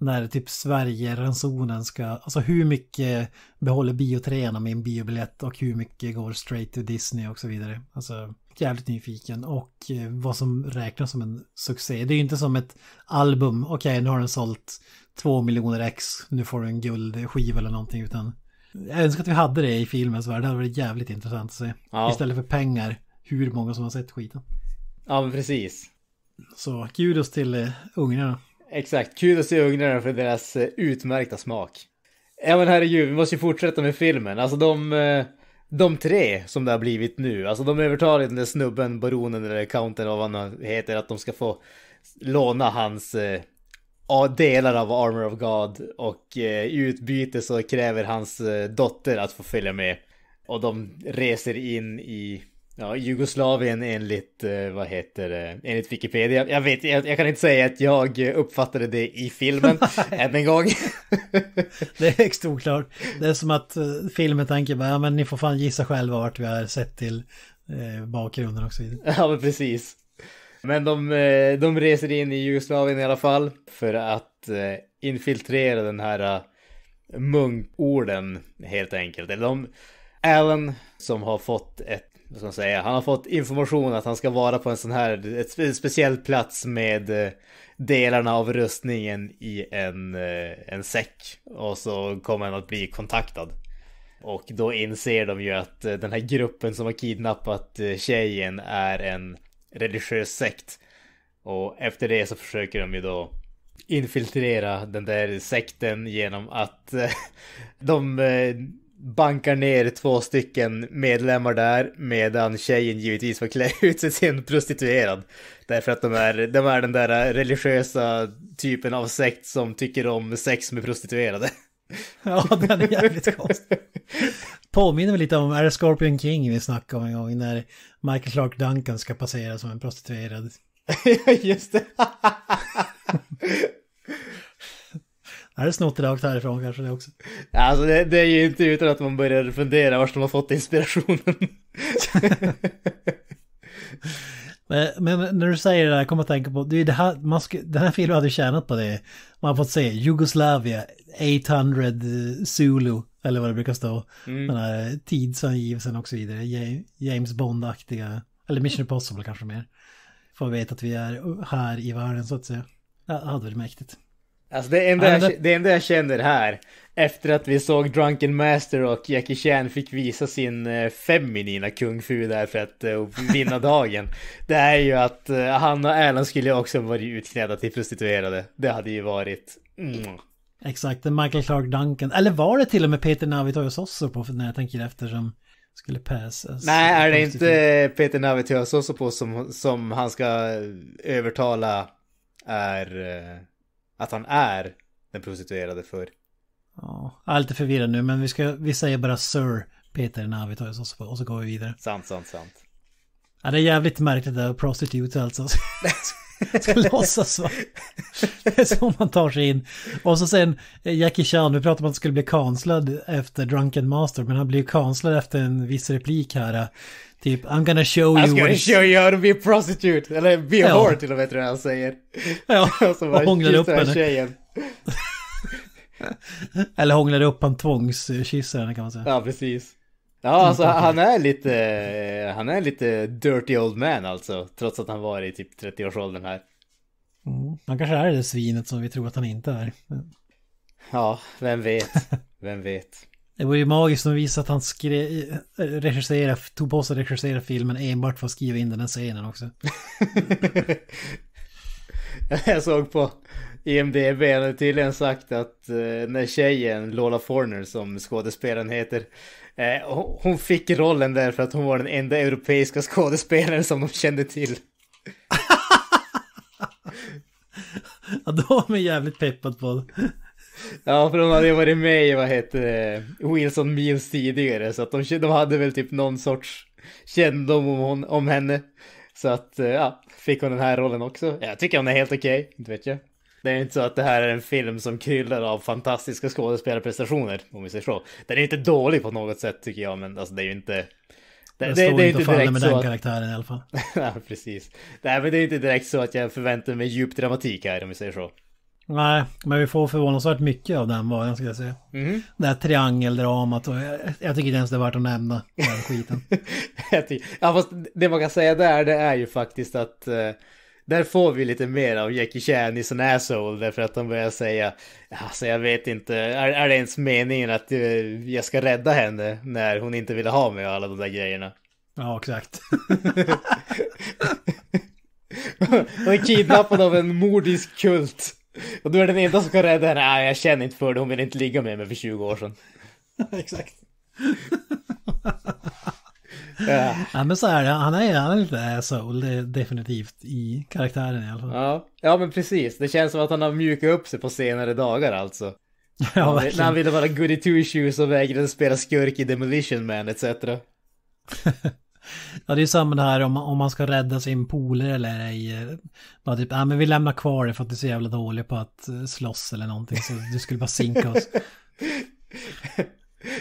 När typ Sverige-ransonen ska, alltså hur mycket behåller biotrena med en biobiljett och hur mycket går straight to Disney och så vidare. Alltså jävligt nyfiken och eh, vad som räknas som en succé. Det är ju inte som ett album, okej okay, nu har den sålt två miljoner ex, nu får du en guldskiva eller någonting utan jag önskar att vi hade det i filmens värld, det hade varit jävligt intressant att se. Ja. Istället för pengar hur många som har sett skiten. Ja, men precis. Så kudos till eh, ungrarna. Exakt, kudos till ungrarna för deras eh, utmärkta smak. Ja men herregud, vi måste ju fortsätta med filmen. Alltså de, eh, de tre som det har blivit nu, alltså de övertalar den där snubben, baronen eller countern vad han heter, att de ska få låna hans eh, delar av Armor of God och eh, i utbyte så kräver hans eh, dotter att få följa med. Och de reser in i Ja, Jugoslavien enligt, eh, vad heter det, enligt Wikipedia. Jag vet, jag, jag, kan inte säga att jag uppfattade det i filmen, än en gång. det är högst oklart. Det är som att eh, filmen tänker bara, ja men ni får fan gissa själva vart vi är sett till eh, bakgrunden och så vidare. Ja, men precis. Men de, eh, de reser in i Jugoslavien i alla fall för att infiltrera den här munkorden helt enkelt. Eller de, Alan som har fått ett vad ska man säga, han har fått information att han ska vara på en sån här, ett speciell plats med eh, delarna av rustningen i en, eh, en säck. Och så kommer han att bli kontaktad. Och då inser de ju att eh, den här gruppen som har kidnappat tjejen är en religiös sekt. Och efter det så försöker de ju då infiltrera den där sekten genom att de bankar ner två stycken medlemmar där medan tjejen givetvis får klä ut sig till en prostituerad. Därför att de är, de är den där religiösa typen av sekt som tycker om sex med prostituerade. Ja, den är jävligt konstig. Påminner mig lite om, är det Scorpion King vi snackade om en gång när Michael Clark Duncan ska passera som en prostituerad? Ja, just det. Är det snott det rakt härifrån kanske det också. Alltså det, det, är ju inte utan att man börjar fundera vart de har fått inspirationen. men, men, när du säger det där, kom att tänka på, det, det här, man sku, den här filmen hade ju tjänat på det. Man har fått se Jugoslavia 800 eh, Zulu, eller vad det brukar stå. Mm. Den här tidsangivelsen och så vidare, James Bond-aktiga, eller Mission Impossible kanske mer. Får veta att vi är här i världen så att säga. det hade varit mäktigt. Alltså det enda, jag, det enda jag känner här, efter att vi såg Drunken Master och Jackie Chan fick visa sin eh, feminina kung fu där för att eh, vinna dagen. Det är ju att eh, han och Alan skulle också varit utklädda till prostituerade. Det hade ju varit... Mm. Exakt, Michael Clark Duncan. Eller var det till och med Peter Navitojososso på när jag tänker efter som skulle passas? Nej, är det inte Peter Navitojososso på som, som han ska övertala är att han är den prostituerade för. Ja, jag är lite förvirrad nu men vi, ska, vi säger bara Sir Peter när vi och så går vi vidare. Sant, sant, sant. Ja, det är jävligt märkligt det där prostitute alltså. ska låtsas va? Det är så man tar sig in. Och så sen eh, Jackie Chan, vi pratade om att han skulle bli kanslad efter Drunken Master, men han blir kanslad efter en viss replik här. Eh, typ, I'm gonna show you... I'm gonna show you how to be a prostitute! Eller be a ja. whore till och med tror jag han säger. Ja, och så bara, och hånglade upp henne. Tjejen. Eller hånglade upp han tvångskysser henne kan man säga. Ja, precis. Ja, alltså han är lite, han är lite dirty old man alltså, trots att han var i typ 30-årsåldern här. Mm. Han kanske är det svinet som vi tror att han inte är. Ja, vem vet, vem vet. Det var ju magiskt att visa att han skrev, regissera, tog på sig att regissera filmen enbart för att skriva in den här scenen också. Jag såg på IMDB, han har tydligen sagt att eh, när tjejen, Lola Forner som skådespelaren heter, Eh, hon fick rollen där för att hon var den enda europeiska skådespelaren som de kände till. ja, då var man jävligt peppad på det. Ja, för hon hade varit med i, vad heter det, Wilson Meals tidigare. Så att de, de hade väl typ någon sorts kännedom om, hon, om henne. Så att, eh, ja, fick hon den här rollen också. Jag tycker hon är helt okej, okay, inte vet jag. Det är inte så att det här är en film som kryllar av fantastiska skådespelarprestationer, om vi säger så. Den är inte dålig på något sätt tycker jag, men alltså det är ju inte... Det, det, står det, det inte och faller med den karaktären i alla fall. ja, precis. Nej, men det är inte direkt så att jag förväntar mig djup dramatik här, om vi säger så. Nej, men vi får förvånansvärt mycket av den varan ska jag säga. Mm. Det här triangeldramat och jag, jag tycker inte ens det är värt att nämna den skiten. ja, fast det man kan säga där det är ju faktiskt att eh, där får vi lite mer av Jackie Chan i sin asshole därför att han börjar säga alltså jag vet inte, är, är det ens meningen att uh, jag ska rädda henne när hon inte ville ha mig och alla de där grejerna? Ja, exakt. hon är kidnappad av en mordisk kult. Och du är den enda som kan rädda henne. Nej, jag känner inte för det. Hon ville inte ligga med mig för 20 år sedan. exakt ja. ja. men så är det, han är, han är lite är definitivt i karaktären i alla fall. Ja. ja men precis, det känns som att han har mjukat upp sig på senare dagar alltså. Ja, verkligen. När han ville vara goody two shoes och vägrade spela skurk i Demolition Man etc. ja det är samma det här om, om man ska rädda sin polare eller ej. Eh, bara typ, ja men vi lämnar kvar det för att du är så jävla dålig på att eh, slåss eller någonting så du skulle bara sinka oss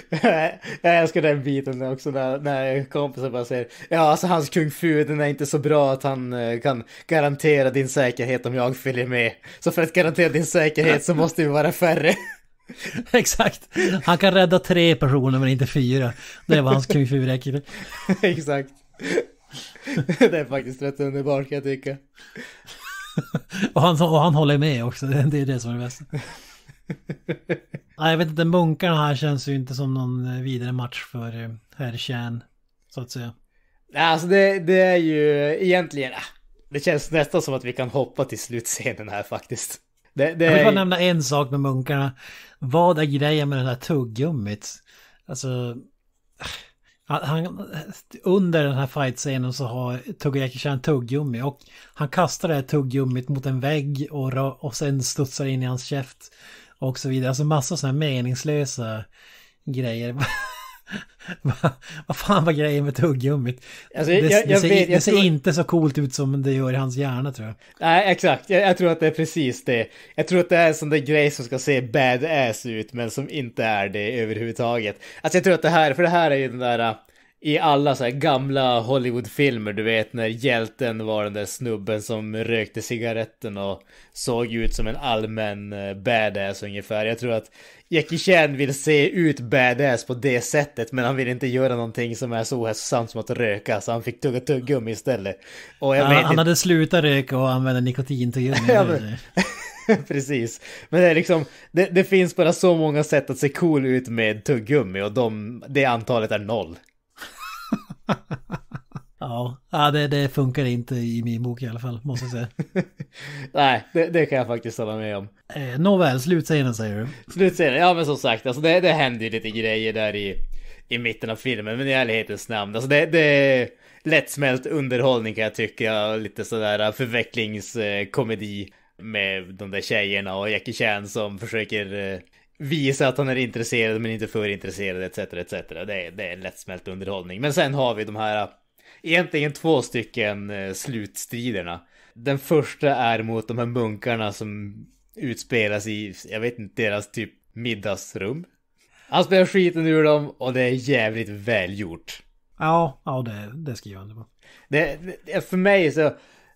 jag älskar den biten också när, när kompisen bara säger Ja, alltså hans kung fu den är inte så bra att han eh, kan garantera din säkerhet om jag följer med. Så för att garantera din säkerhet så måste vi vara färre. Exakt. Han kan rädda tre personer men inte fyra. Det var hans kung fu räcker. Exakt. Det är faktiskt rätt underbart kan jag tycka. och, han, och han håller med också. Det är det som är det bästa Ja, jag vet inte, munkarna här känns ju inte som någon eh, vidare match för eh, herr Kärn. Så att säga. Nej, alltså det, det är ju egentligen... Äh, det känns nästan som att vi kan hoppa till slutscenen här faktiskt. Det, det Jag vill bara nämna en sak med munkarna. Vad är grejen med det här tuggummit? Alltså... Äh, han, under den här fightscenen så har Togeaki-chan tuggummi och han kastar det här tuggummit mot en vägg och, och sen studsar in i hans käft och så vidare. Alltså massa sådana här meningslösa grejer. vad fan var grejen med tuggummit? Alltså, det, jag, det, ser, vet, det ser tror... inte så coolt ut som det gör i hans hjärna tror jag. Nej, exakt. Jag, jag, tror att det är precis det. Jag tror att det är en sån där grej som ska se badass ut men som inte är det överhuvudtaget. Alltså jag tror att det här, för det här är ju den där i alla så här gamla Hollywoodfilmer, du vet när hjälten var den där snubben som rökte cigaretten och såg ut som en allmän eh, badass ungefär. Jag tror att Jackie Chan vill se ut badass på det sättet men han vill inte göra någonting som är så ohälsosamt som att röka så han fick tugga tuggummi istället. Ja, han hade slutat röka och använda nikotintuggummi. ja, men... Precis. Men det är liksom, det, det, finns bara så många sätt att se cool ut med tuggummi och de, det antalet är noll. ja, det, det, funkar inte i min bok i alla fall, måste jag säga. Nej, det, det, kan jag faktiskt hålla med om. Eh, nåväl, slutscenen säger du. Slutscenen, ja men som sagt, alltså det, det händer ju lite grejer där i, i mitten av filmen, men i ärlighetens namn, alltså det... det lättsmält underhållning kan jag tycka. Lite sådär äh, förvecklingskomedi med de där tjejerna och Jackie Chan som försöker eh, visa att han är intresserad men inte för intresserad etc. etc. Det, det är lättsmält underhållning. Men sen har vi de här egentligen två stycken eh, slutstriderna. Den första är mot de här munkarna som utspelas i, jag vet inte, deras typ middagsrum. Han spelar skiten ur dem och det är jävligt välgjort. Ja, ja det, det skriver han det på. Det, för mig så,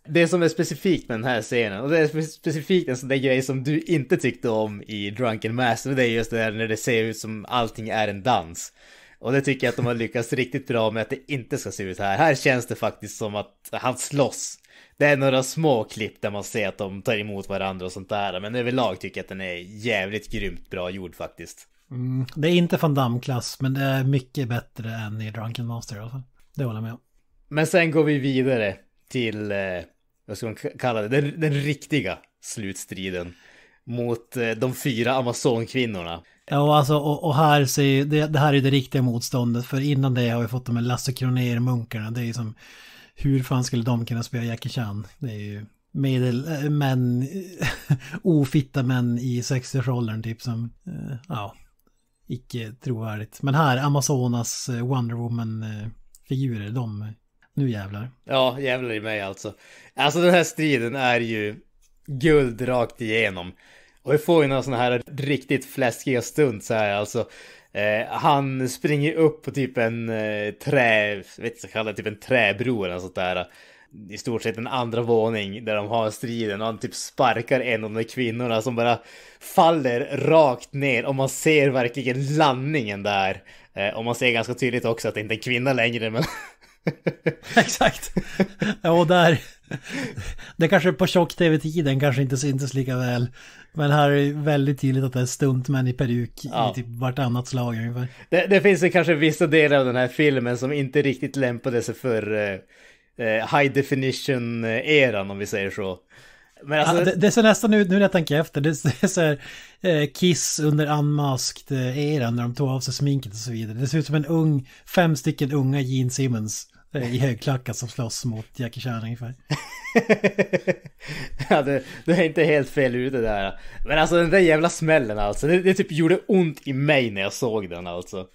det som är specifikt med den här scenen, och det är specifikt en sån där grej som du inte tyckte om i Drunken Master, det är just det där när det ser ut som allting är en dans. Och det tycker jag att de har lyckats riktigt bra med att det inte ska se ut här. Här känns det faktiskt som att han slåss. Det är några små klipp där man ser att de tar emot varandra och sånt där. Men överlag tycker jag att den är jävligt grymt bra gjord faktiskt. Mm, det är inte van Damme-klass, men det är mycket bättre än i Drunken Master i alla fall. Det håller jag med om. Men sen går vi vidare till, eh, vad ska man kalla det, den, den riktiga slutstriden mot eh, de fyra Amazonkvinnorna. Ja, alltså, och, och här ser ju, det, det, här är det riktiga motståndet, för innan det har vi fått de här Lasse Kronér-munkarna. Det är ju som, hur fan skulle de kunna spela Jackie Chan? Det är ju medel, eh, män, ofitta män i 60-årsåldern typ som, ja, icke trovärdigt. Men här, Amazonas Wonder Woman-figurer, de nu jävlar. Ja, jävlar i mig alltså. Alltså den här striden är ju guld rakt igenom. Och vi får ju några sådana här riktigt fläskiga stund så här alltså. Eh, han springer upp på typ en eh, trä, vet inte vad jag det, typ en träbro eller sånt där. I stort sett en andra våning där de har striden och han typ sparkar en av de kvinnorna som bara faller rakt ner och man ser verkligen landningen där. Eh, och man ser ganska tydligt också att det inte är en kvinna längre men Exakt. Ja, där... Det kanske på tjock-tv-tiden kanske inte syntes lika väl. Men här är det väldigt tydligt att det är stuntmän i peruk ja. i typ vartannat slag ungefär. Det, det finns ju kanske vissa delar av den här filmen som inte riktigt lämpade sig för eh, eh high definition-eran eh, om vi säger så. Men alltså... ja, det, det ser nästan ut, nu när jag tänker efter, det, det är eh, Kiss under unmasked eran när de tog av sig sminket och så vidare. Det ser ut som en ung, fem stycken unga Gene Simmons i högklackat som slåss mot Jackie Chan ungefär. ja, du, du, är inte helt fel ute där. Men alltså den där jävla smällen alltså. Det, det typ gjorde ont i mig när jag såg den alltså.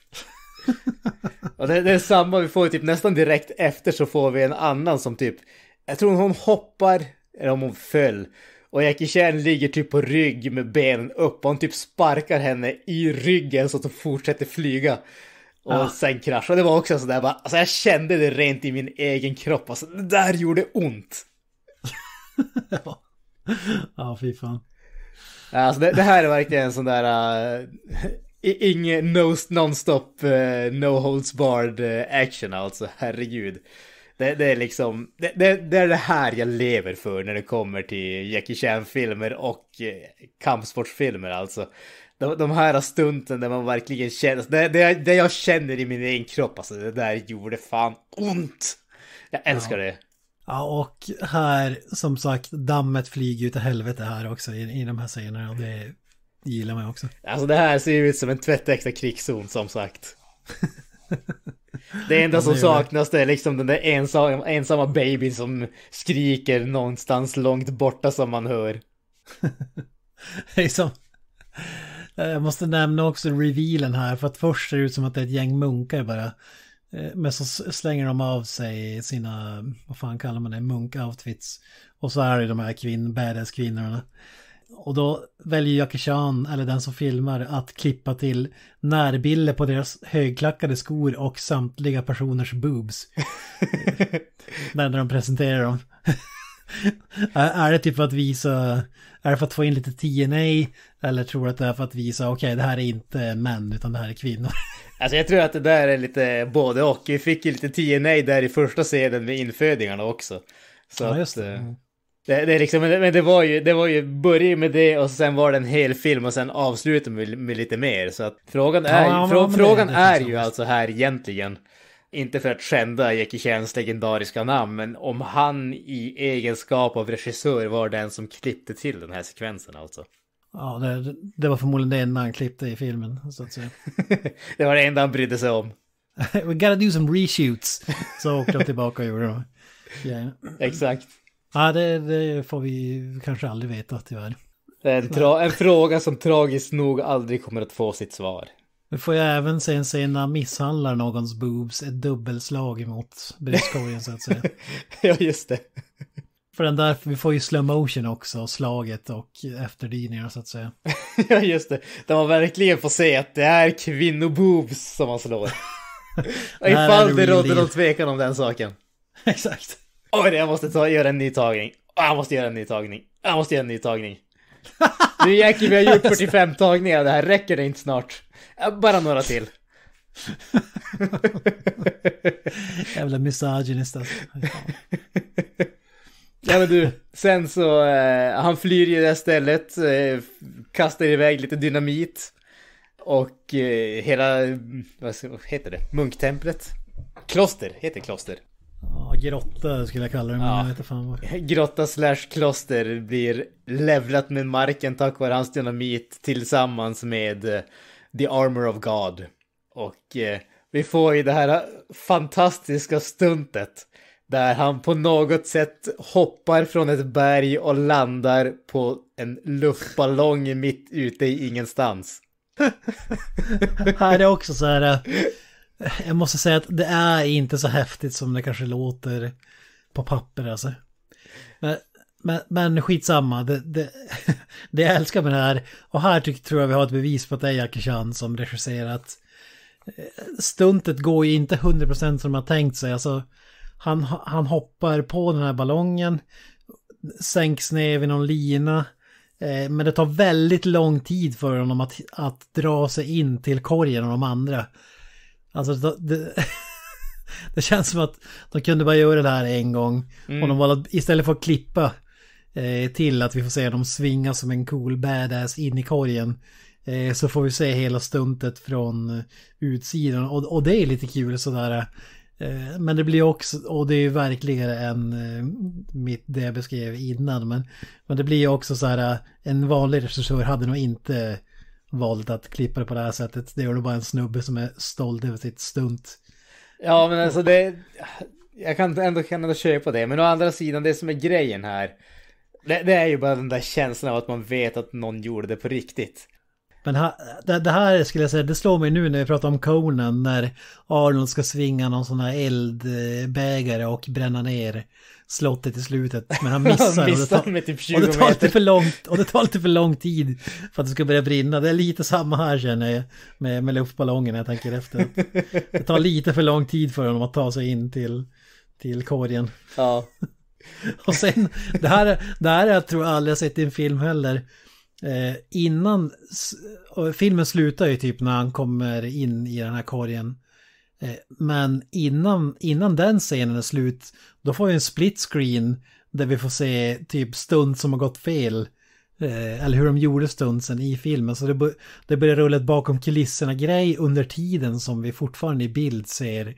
och det, det, är samma, vi får typ nästan direkt efter så får vi en annan som typ, jag tror hon hoppar, eller om hon föll. Och Jackie Chan ligger typ på rygg med benen upp och hon typ sparkar henne i ryggen så att hon fortsätter flyga. Och ja. sen kraschade det var också sådär bara, alltså jag kände det rent i min egen kropp. Alltså det där gjorde ont. ja. ja, fy fan. Alltså det, det, här är verkligen en sån där... Uh, eh, ingen no, non-stop, uh, no holds barred eh, action alltså, herregud. Det, det är liksom, det, det, är det här jag lever för när det kommer till Jackie Chan-filmer och uh, kampsportsfilmer alltså de, de här stunten där man verkligen känner, det, det, det jag känner i min egen kropp, alltså det där gjorde fan ont. Jag älskar ja. det. Ja, och här, som sagt, dammet flyger ut i helvete här också i, i de här scenerna och det gillar man också. Alltså det här ser ju ut som en tvättäkta krigszon som sagt. Det enda som saknas det är liksom den där ensam, ensamma babyn som skriker någonstans långt borta som man hör. Hejsan. Eh, jag måste nämna också revealen här, för att först ser det ut som att det är ett gäng munkar bara. Eh, men så slänger de av sig sina, vad fan kallar man det, munkoutfits. Och så är det de här kvinn, badass kvinnorna. Och då väljer Jackie Chan, eller den som filmar, att klippa till närbilder på deras högklackade skor och samtliga personers boobs. när de presenterar dem. är det typ för att visa är det för att få in lite TNA? Eller tror du att det är för att visa, okej okay, det här är inte män utan det här är kvinnor? Alltså jag tror att det där är lite både och. Vi fick ju lite TNA där i första scenen med infödingarna också. Så ja, just det. Eh, mm. Det, det, är liksom, men det var ju, det var ju börja med det och sen var det en hel film och sen avslutade med, med lite mer. Så att frågan är, ja, frå, frågan det, det är, är ju alltså här egentligen inte för att skända Jackie Chans legendariska namn, men om han i egenskap av regissör var den som klippte till den här sekvensen alltså. Ja, det, det var förmodligen det enda han klippte i filmen, så att säga. det var det enda han brydde sig om. We gotta do some reshoots. Så åkte de tillbaka och gjorde Yeah. Exakt. Ja, det, det, får vi kanske aldrig veta tyvärr. En, en fråga som tragiskt nog aldrig kommer att få sitt svar. Nu får jag även se en scen när misshandlar någons boobs ett dubbelslag emot bröstkorgen så att säga. ja, just det. För den där, vi får ju slow motion också, slaget och efterdyningarna så att säga. ja, just det. Där man verkligen får se att det är kvinnoboobs som man slår. ifall det råder någon tvekan om den saken. Exakt. Oj, jag måste ta, göra en ny tagning. Ah, jag måste göra en ny tagning. Ah, jag måste göra en ny tagning. nu Jackie, vi har gjort 45 tagningar det här. Räcker det inte snart? Bara några till. Jävla misogynist alltså. Ja men du, sen så, eh, han flyr ju det här stället, eh, kastar iväg lite dynamit. Och eh, hela, vad heter det, munktemplet? Kloster, heter kloster. Ja, grotta skulle jag kalla det, men ja. jag vet fan vad. Grotta slash kloster blir levlat med marken tack vare hans dynamit tillsammans med eh, The Armor of God. Och eh, vi får ju det här fantastiska stuntet där han på något sätt hoppar från ett berg och landar på en luftballong mitt ute i ingenstans. här är också så här, eh, jag måste säga att det är inte så häftigt som det kanske låter på papper alltså. Men men, men skitsamma, det, det, det jag älskar med det här, och här tycker, tror jag vi har ett bevis på att det är Jackie Chan som regisserat. Eh, stuntet går ju inte 100% som man tänkt sig. Alltså, han, han hoppar på den här ballongen, sänks ner vid någon lina. Eh, men det tar väldigt lång tid för honom att, att dra sig in till korgen och de andra. Alltså det, det känns som att de kunde bara göra det här en gång. Mm. Och de valde, istället för att klippa Eh, till att vi får se dem svinga som en cool badass in i korgen. Eh, så får vi se hela stuntet från eh, utsidan och, och det är lite kul sådär. men det blir också, och det är ju verkligare än mitt, det jag beskrev innan, men, men det blir ju också så här, en vanlig regissör hade nog inte valt att klippa det på det här sättet. Det är nog bara en snubbe som är stolt över sitt stunt. Ja, men alltså det... Jag kan ändå, kan ändå köpa det, men å andra sidan, det som är grejen här det, det, är ju bara den där känslan av att man vet att någon gjorde det på riktigt. Men här, det, det, här skulle jag säga, det slår mig nu när vi pratar om konen när Arnold ska svinga någon sån här eldbägare och bränna ner slottet i slutet. Men han missar, han missar och, det tar, med typ 20 och, det lite för långt, och det tar lite för lång tid för att det ska börja brinna. Det är lite samma här känner jag med, med luftballongen när jag tänker efter. Det tar lite för lång tid för honom att ta sig in till, till korgen. Ja. Och sen, det här, det här jag tror jag aldrig jag sett i en film heller. Eh, innan, filmen slutar ju typ när han kommer in i den här korgen. Eh, men innan, innan den scenen är slut, då får vi en split screen där vi får se typ stund som har gått fel. Eh, eller hur de gjorde stunsen i filmen. Så det, det börjar rulla ett bakom kulisserna-grej under tiden som vi fortfarande i bild ser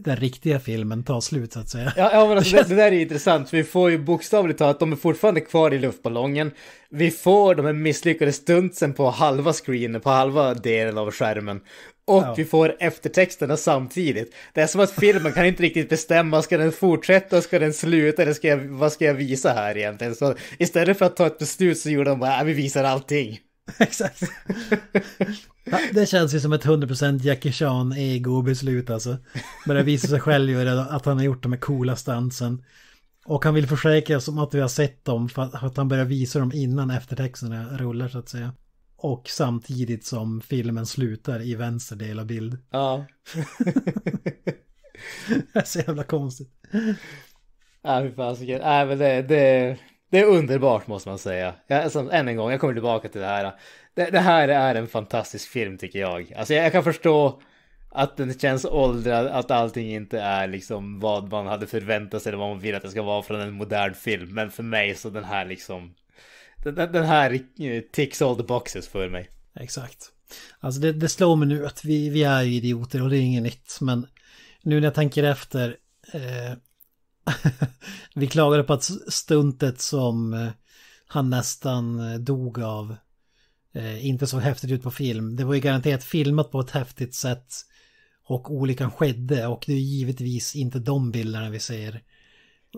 den riktiga filmen tar slut så att säga. Ja, ja men alltså, det, det, där är intressant. Vi får ju bokstavligt talat, de är fortfarande kvar i luftballongen. Vi får de här misslyckade stuntsen på halva screenen, på halva delen av skärmen. Och ja. vi får eftertexterna samtidigt. Det är som att filmen kan inte riktigt bestämma, ska den fortsätta, ska den sluta, eller ska jag, vad ska jag visa här egentligen? Så istället för att ta ett beslut så gjorde de bara, äh, vi visar allting. Exakt. det känns ju som ett 100% Jackie Chan ego-beslut alltså. Men det visar sig själv att han har gjort de här coola stansen. Och han vill försäkra sig om att vi har sett dem för att han börjar visa dem innan eftertexterna rullar så att säga. Och samtidigt som filmen slutar i vänster del av bild. Ja. det är så jävla konstigt. Ja, hur fasiken. Nej, men det, det, det är underbart måste man säga. Jag, alltså, än en gång, jag kommer tillbaka till det här. Det, det här är en fantastisk film tycker jag. Alltså jag, jag, kan förstå att den känns åldrad, att allting inte är liksom vad man hade förväntat sig eller vad man vill att det ska vara från en modern film. Men för mig så den här liksom, den, den här eh, ticks all the boxes för mig. Exakt. Alltså det, det slår mig nu att vi, vi är idioter och det är inget nytt. Men nu när jag tänker efter eh, Vi klagade på att stuntet som eh, han nästan eh, dog av eh, inte såg häftigt ut på film. Det var ju garanterat filmat på ett häftigt sätt och olyckan skedde och det är givetvis inte de bilderna vi ser.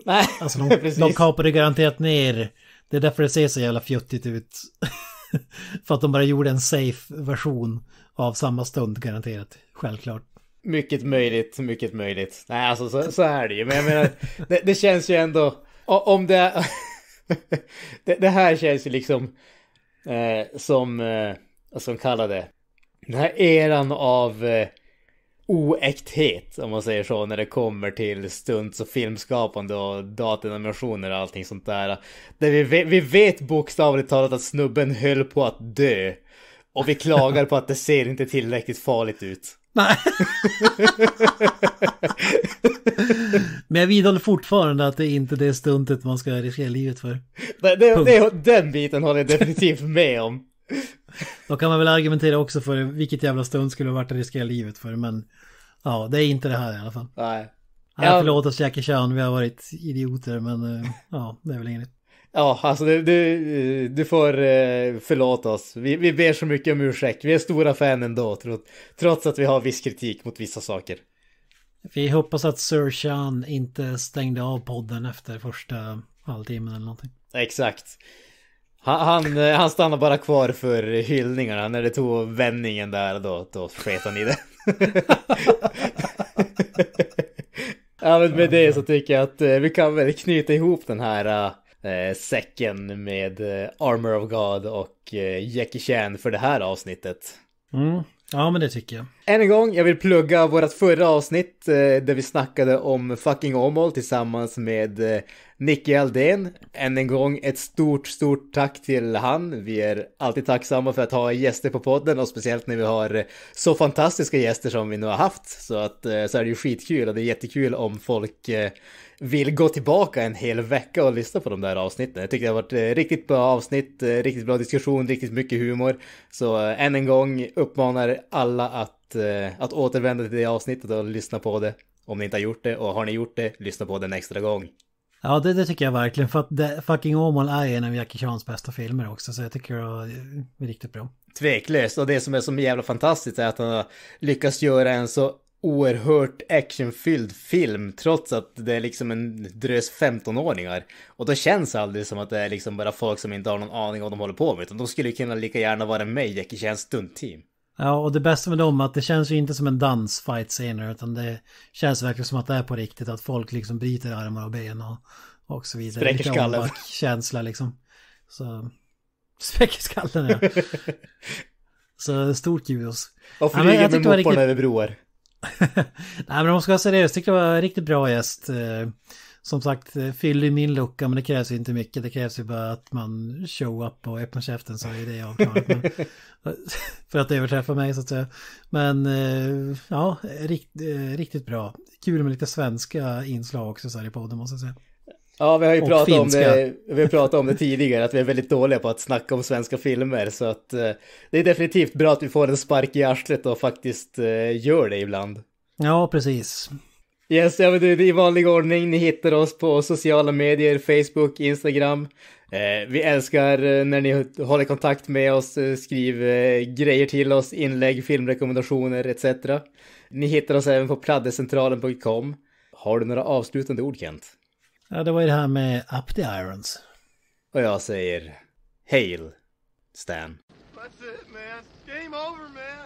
Nej, alltså de, precis. De kapade garanterat ner. Det är därför det ser så jävla fjuttigt ut. För att de bara gjorde en safe version av samma stund garanterat. Självklart. Mycket möjligt, mycket möjligt. Nej, alltså så, så är det ju. Men jag menar, det, det känns ju ändå... Om det, det... det här känns ju liksom eh, som... Eh, vad ska man kalla det? Den här eran av eh, oäkthet, om man säger så, när det kommer till stunts och filmskapande och datoranimationer och allting sånt där. Där vi, vi vet bokstavligt talat att snubben höll på att dö. Och vi klagar på att det ser inte tillräckligt farligt ut. Nej. Men jag vidhåller fortfarande att det är inte det stuntet man ska riskera livet för. Nej, det, det, den biten håller jag definitivt med om. Då kan man väl argumentera också för vilket jävla stund skulle ha varit att riskera livet för. Men ja, det är inte det här i alla fall. Nej. Nej, förlåt oss Jackie Chan, vi har varit idioter men eh, ja, det är väl inget. Ja, alltså du, du, du får eh, förlåta oss. Vi, vi ber så mycket om ursäkt. Vi är stora fan ändå, trots att vi har viss kritik mot vissa saker. Vi hoppas att Sir Sean inte stängde av podden efter första halvtimmen eller någonting. Exakt. Han, han, eh, han stannar bara kvar för hyllningarna. När det tog vändningen där då, då sket han i det. ja, men med det så tycker jag att eh, vi kan väl knyta ihop den här eh, säcken med eh, Armor of God och eh, Jackie Chan för det här avsnittet. Mm. Ja, men det tycker jag. Än en gång, jag vill plugga vårt förra avsnitt eh, där vi snackade om fucking Åmål tillsammans med eh, Nicky Aldén. Än en gång ett stort, stort tack till han. Vi är alltid tacksamma för att ha gäster på podden och speciellt när vi har eh, så fantastiska gäster som vi nu har haft. Så att eh, så är det ju skitkul och det är jättekul om folk eh, vill gå tillbaka en hel vecka och lyssna på de där avsnitten. Jag tycker det har varit eh, riktigt bra avsnitt, eh, riktigt bra diskussion, riktigt mycket humor. Så eh, än en gång uppmanar alla att, att återvända till det avsnittet och lyssna på det. Om ni inte har gjort det och har ni gjort det, lyssna på det en extra gång. Ja, det, det, tycker jag verkligen. För att det, Fucking Åmål är en av Jackie Chans bästa filmer också. Så jag tycker det är riktigt bra. Tveklöst. Och det som är så jävla fantastiskt är att han har lyckats göra en så oerhört actionfylld film trots att det är liksom en drös 15-åringar. Och då känns det aldrig som att det är liksom bara folk som inte har någon aning om vad de håller på med. Utan de skulle kunna lika gärna vara med i Jackie Chans stuntteam. Ja, och det bästa med dem är att det känns ju inte som en dansfight senare utan det känns verkligen som att det är på riktigt. Att folk liksom bryter armar och ben och, och så vidare. Spräcker skallen. känsla liksom. Så... Spräcker skallen ja. så stort kudos. Och flyger ja, med mopparna riktigt... över broar. Nej men om man ska vara seriös, tyckte det var en riktigt bra gäst. Eh, som sagt, eh, fyller min lucka men det krävs ju inte mycket. Det krävs ju bara att man show up och öppnar käften så är det avklarat. för att överträffa mig så att säga. Men eh, ja, rikt, riktigt bra. Kul med lite svenska inslag också så här i podden måste jag säga. Ja, vi har ju pratat om, det, vi har pratat om det tidigare, att vi är väldigt dåliga på att snacka om svenska filmer. Så att eh, det är definitivt bra att vi får en spark i arslet och faktiskt eh, gör det ibland. Ja, precis. Yes, ja, du, i vanlig ordning. Ni hittar oss på sociala medier, Facebook, Instagram. Eh, vi älskar eh, när ni håller kontakt med oss, skriver grejer till oss, inlägg, filmrekommendationer etc. Ni hittar oss även på pladdecentralen.com. Har du några avslutande ord Kent? Ja, det var ju det här med Up the Irons. Och jag säger Hail Stan. That's it man. Game over man.